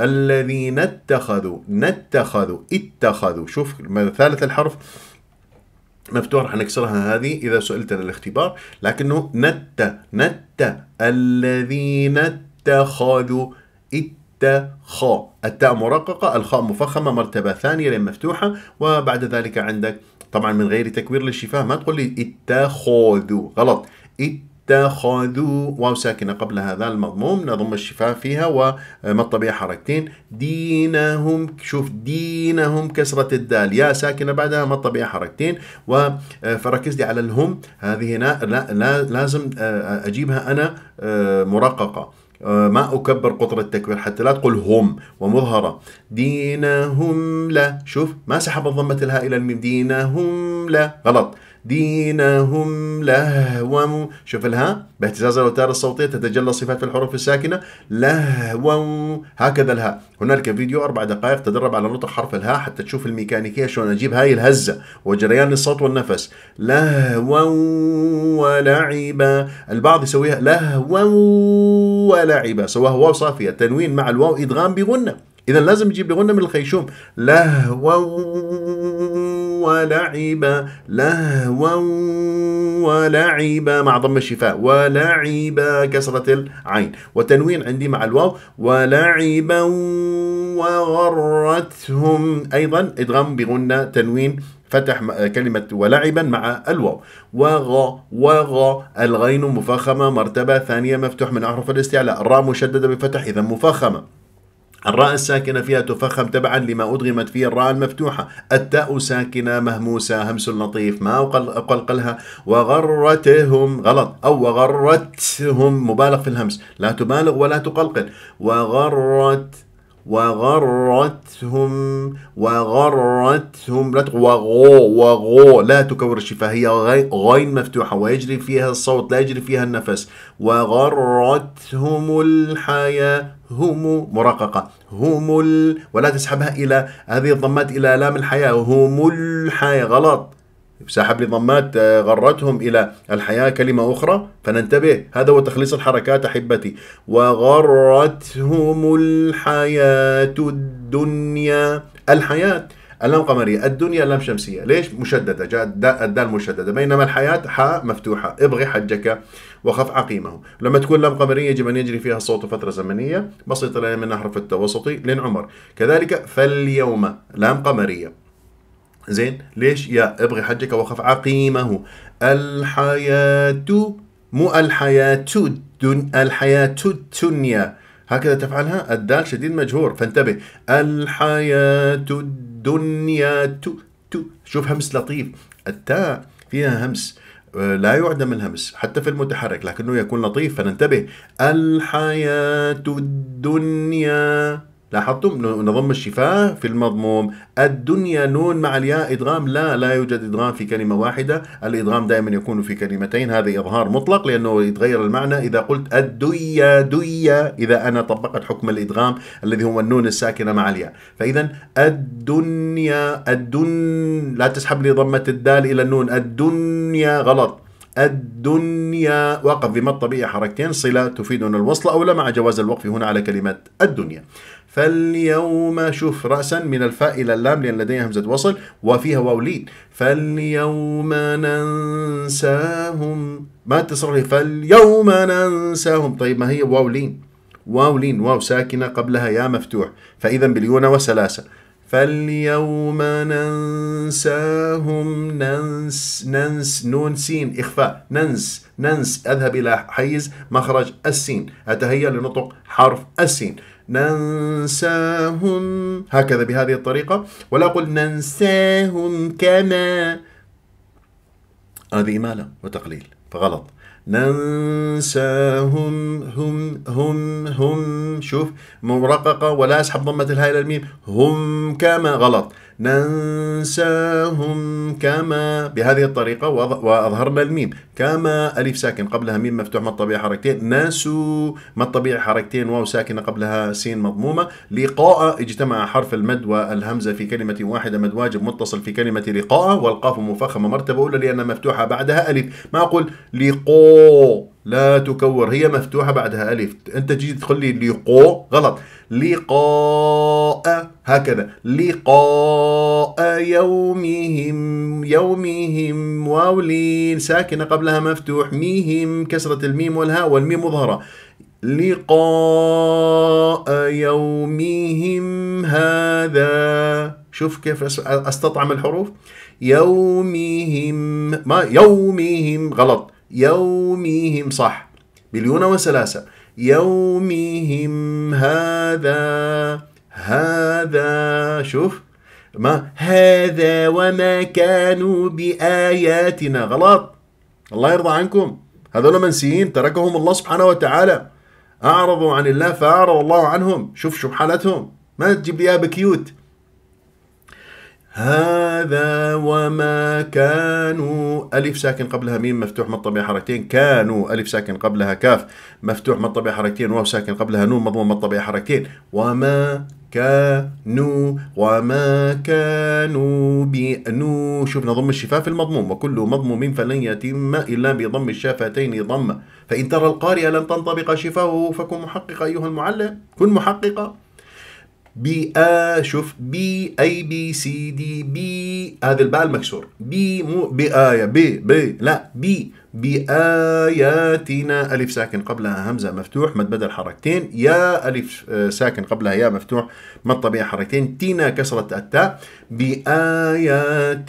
الذين اتخذوا نتخذوا اتخذوا شوف ثالث الحرف مفتوح راح نكسرها هذه اذا سئلتنا الاختبار لكنه نت نت الذين اتخذوا اتخا التاء مرققة الخاء مفخمة مرتبة ثانية لين مفتوحة وبعد ذلك عندك طبعا من غير تكبير للشفاه ما تقول لي اتخذوا غلط اتخذوا واو ساكنة قبل هذا المضموم نضم الشفاء فيها وما الطبيعة حركتين دينهم شوف دينهم كسرة الدال يا ساكنة بعدها ما الطبيعة حركتين آه، فركز لي على الهم هذه هنا لا لا لازم آه، آه، أجيبها أنا مرققة ما أكبر قطر التكبير حتى لا تقول هم ومظهرة دينهم لا شوف ما سحب الضمة الهاء إلى الميم دينهم لا غلط دينهم لهوا شوف الها باهتزاز الاوتار الصوتيه تتجلى صفات في الحروف الساكنه لهوا هكذا الها هنالك فيديو اربع دقائق تدرب على نطق حرف الها حتى تشوف الميكانيكيه شلون اجيب هاي الهزه وجريان الصوت والنفس لهوا ولعبا البعض يسويها لهوا ولعبا سواها واو صافيه تنوين مع الواو ادغام بغنه اذا لازم تجيب لي غنه من الخيشوم لهوا ولعب لهوا ولعب مع ضم الشفاء ولعب كسرة العين وتنوين عندي مع الواو ولعبا وغرتهم أيضا إدغام بغنة تنوين فتح كلمة ولعبا مع الواو وغ وغ الغين مفخمة مرتبة ثانية مفتوح من أحرف الاستعلاء الراء مشددة بفتح إذا مفخمة الراء الساكنة فيها تفخم تبعا لما أدغمت فيه الراء المفتوحة التاء ساكنة مهموسة همس لطيف ما أقلقلها وغرتهم غلط أو وغرتهم مبالغ في الهمس لا تبالغ ولا تقلقل وغرت وغرتهم وغرتهم لا وغو وغو لا تكور الشفاه هي غين مفتوحة ويجري فيها الصوت لا يجري فيها النفس وغرتهم الحياة هم مرققة هم ال... ولا تسحبها إلى هذه الضمات إلى لام الحياة هم الحياة غلط سحب لي ضمات آه، غرتهم إلى الحياة كلمة أخرى فننتبه هذا هو تخليص الحركات أحبتي وغرتهم الحياة الدنيا الحياة اللام قمرية الدنيا لام شمسية ليش مشددة جاء الدال مشددة بينما الحياة حاء مفتوحة ابغي حجك وخف عقيمه لما تكون لام قمرية يجب أن يجري فيها الصوت فترة زمنية بسيطة لأن من حرف التوسطي لين عمر كذلك فاليوم لام قمرية زين ليش يا ابغي حجك وخف عقيمه الحياة مو الحياة الدنيا الحياة الدنيا هكذا تفعلها الدال شديد مجهور فانتبه الحياة الدنيا تو تو شوف همس لطيف التاء فيها همس آه، لا يعدم الهمس حتى في المتحرك لكنه يكون لطيف فننتبه الحياة الدنيا لاحظتم نضم الشفاه في المضموم الدنيا نون مع الياء إدغام لا لا يوجد إدغام في كلمة واحدة الإدغام دائما يكون في كلمتين هذا إظهار مطلق لأنه يتغير المعنى إذا قلت الدنيا دنيا إذا أنا طبقت حكم الإدغام الذي هو النون الساكنة مع الياء فإذا الدنيا الدن لا تسحب لي ضمة الدال إلى النون الدنيا غلط الدنيا وقف بما الطبيعي حركتين صلة تفيدنا الوصل أو لا مع جواز الوقف هنا على كلمة الدنيا فاليوم شوف رأسا من الفاء إلى اللام لأن لديها همزة وصل وفيها واو لين فاليوم ننساهم ما تصرف فاليوم ننساهم طيب ما هي واو لين واو لين واو ساكنة قبلها يا مفتوح فإذا باليونة وسلاسة فاليوم ننساهم ننس ننس نون سين إخفاء ننس ننس أذهب إلى حيز مخرج السين أتهيأ لنطق حرف السين ننساهم هكذا بهذه الطريقة ولا أقول ننساهم كما هذه إمالة وتقليل فغلط ننساهم هم هم هم شوف مرققة ولا أسحب ضمة الهاء إلى الميم هم كما غلط ننساهم كما بهذه الطريقة وأظهرنا الميم كما ألف ساكن قبلها ميم مفتوح ما الطبيعي حركتين ناسوا ما الطبيعي حركتين واو ساكنة قبلها سين مضمومة لقاء اجتمع حرف المد والهمزة في كلمة واحدة مد واجب متصل في كلمة لقاء والقاف مفخمة مرتبة أولى لأن مفتوحة بعدها ألف ما أقول لقاء لا تكور هي مفتوحة بعدها ألف أنت تجي تقول لي لقاء غلط لقاء هكذا لقاء يومهم يومهم واولين ساكنة قبلها مفتوح ميهم كسرة الميم والهاء والميم مظهرة لقاء يومهم هذا شوف كيف استطعم الحروف يومهم ما يومهم غلط يومهم صح مليون وثلاثة يومهم هذا هذا شوف ما هذا وما كانوا بآياتنا غلط الله يرضى عنكم هذول منسيين تركهم الله سبحانه وتعالى أعرضوا عن الله فأعرض الله عنهم شوف شو حالتهم ما تجيب لي بكيوت هذا وما كانوا ألف ساكن قبلها ميم مفتوح مطبع حركتين كانوا ألف ساكن قبلها كاف مفتوح مطبع حركتين واو ساكن قبلها نون مضموم مطبع حركتين وما كانوا وما كانوا بأنو شفنا ضم الشفاف المضموم وكل مضموم فلن يتم إلا بضم الشفتين ضم فإن ترى القارئ لن تنطبق شفاهه فكن محققة أيها المعلم كن محققة بي آ شوف بي أي بي سي دي بي هذا الباء المكسور بي مو بآية بي بي لا بي بآياتنا ألف ساكن قبلها همزة مفتوح مد بدل حركتين يا ألف آه، ساكن قبلها يا مفتوح مد طبيعي حركتين تينا كسرة التاء بآياتنا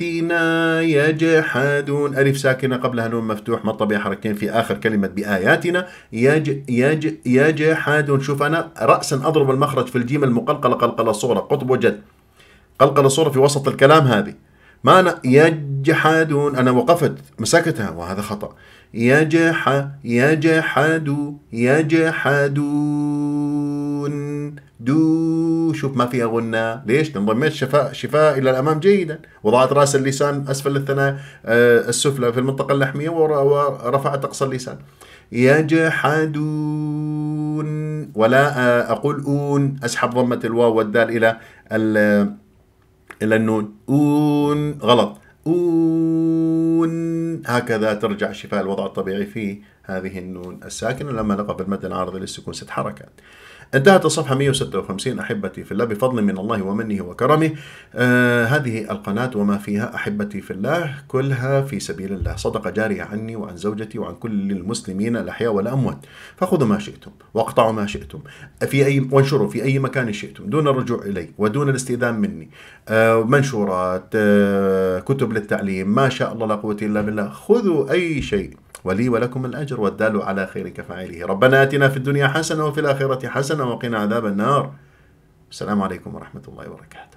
يجحدون ألف ساكنة قبلها نون مفتوح مد طبيعي حركتين في آخر كلمة بآياتنا يج يج يجحدون شوف أنا رأسا أضرب المخرج في الجيم المقلقلة قلقلة صورة قطب وجد قلقلة صورة في وسط الكلام هذه ما يجحدون أنا وقفت مسكتها وهذا خطأ يجح يجحدو يجحدون دو شوف ما فيها غنة ليش تنضميت شفاء شفاء إلى الأمام جيدا وضعت رأس اللسان أسفل الثناء آه، السفلى في المنطقة اللحمية ورفعت أقصى اللسان يجحدون ولا آه، أقول أون أسحب ضمة الواو والدال إلى إلى النون أون غلط أون هكذا ترجع شفاء الوضع الطبيعي في هذه النون الساكنة لما نقف المد العارض للسكون ست حركات انتهت الصفحة 156 أحبتي في الله بفضل من الله ومنه وكرمه آه هذه القناة وما فيها أحبتي في الله كلها في سبيل الله صدقة جارية عني وعن زوجتي وعن كل المسلمين الأحياء والأموات فخذوا ما شئتم واقطعوا ما شئتم في أي وانشروا في أي مكان شئتم دون الرجوع إلي ودون الاستئذان مني آه منشورات آه كتب للتعليم ما شاء الله لا قوة إلا بالله خذوا أي شيء ولي ولكم الأجر والدال على خير كفاعله ربنا آتنا في الدنيا حسنة وفي الآخرة حسنة وقنا عذاب النار السلام عليكم ورحمة الله وبركاته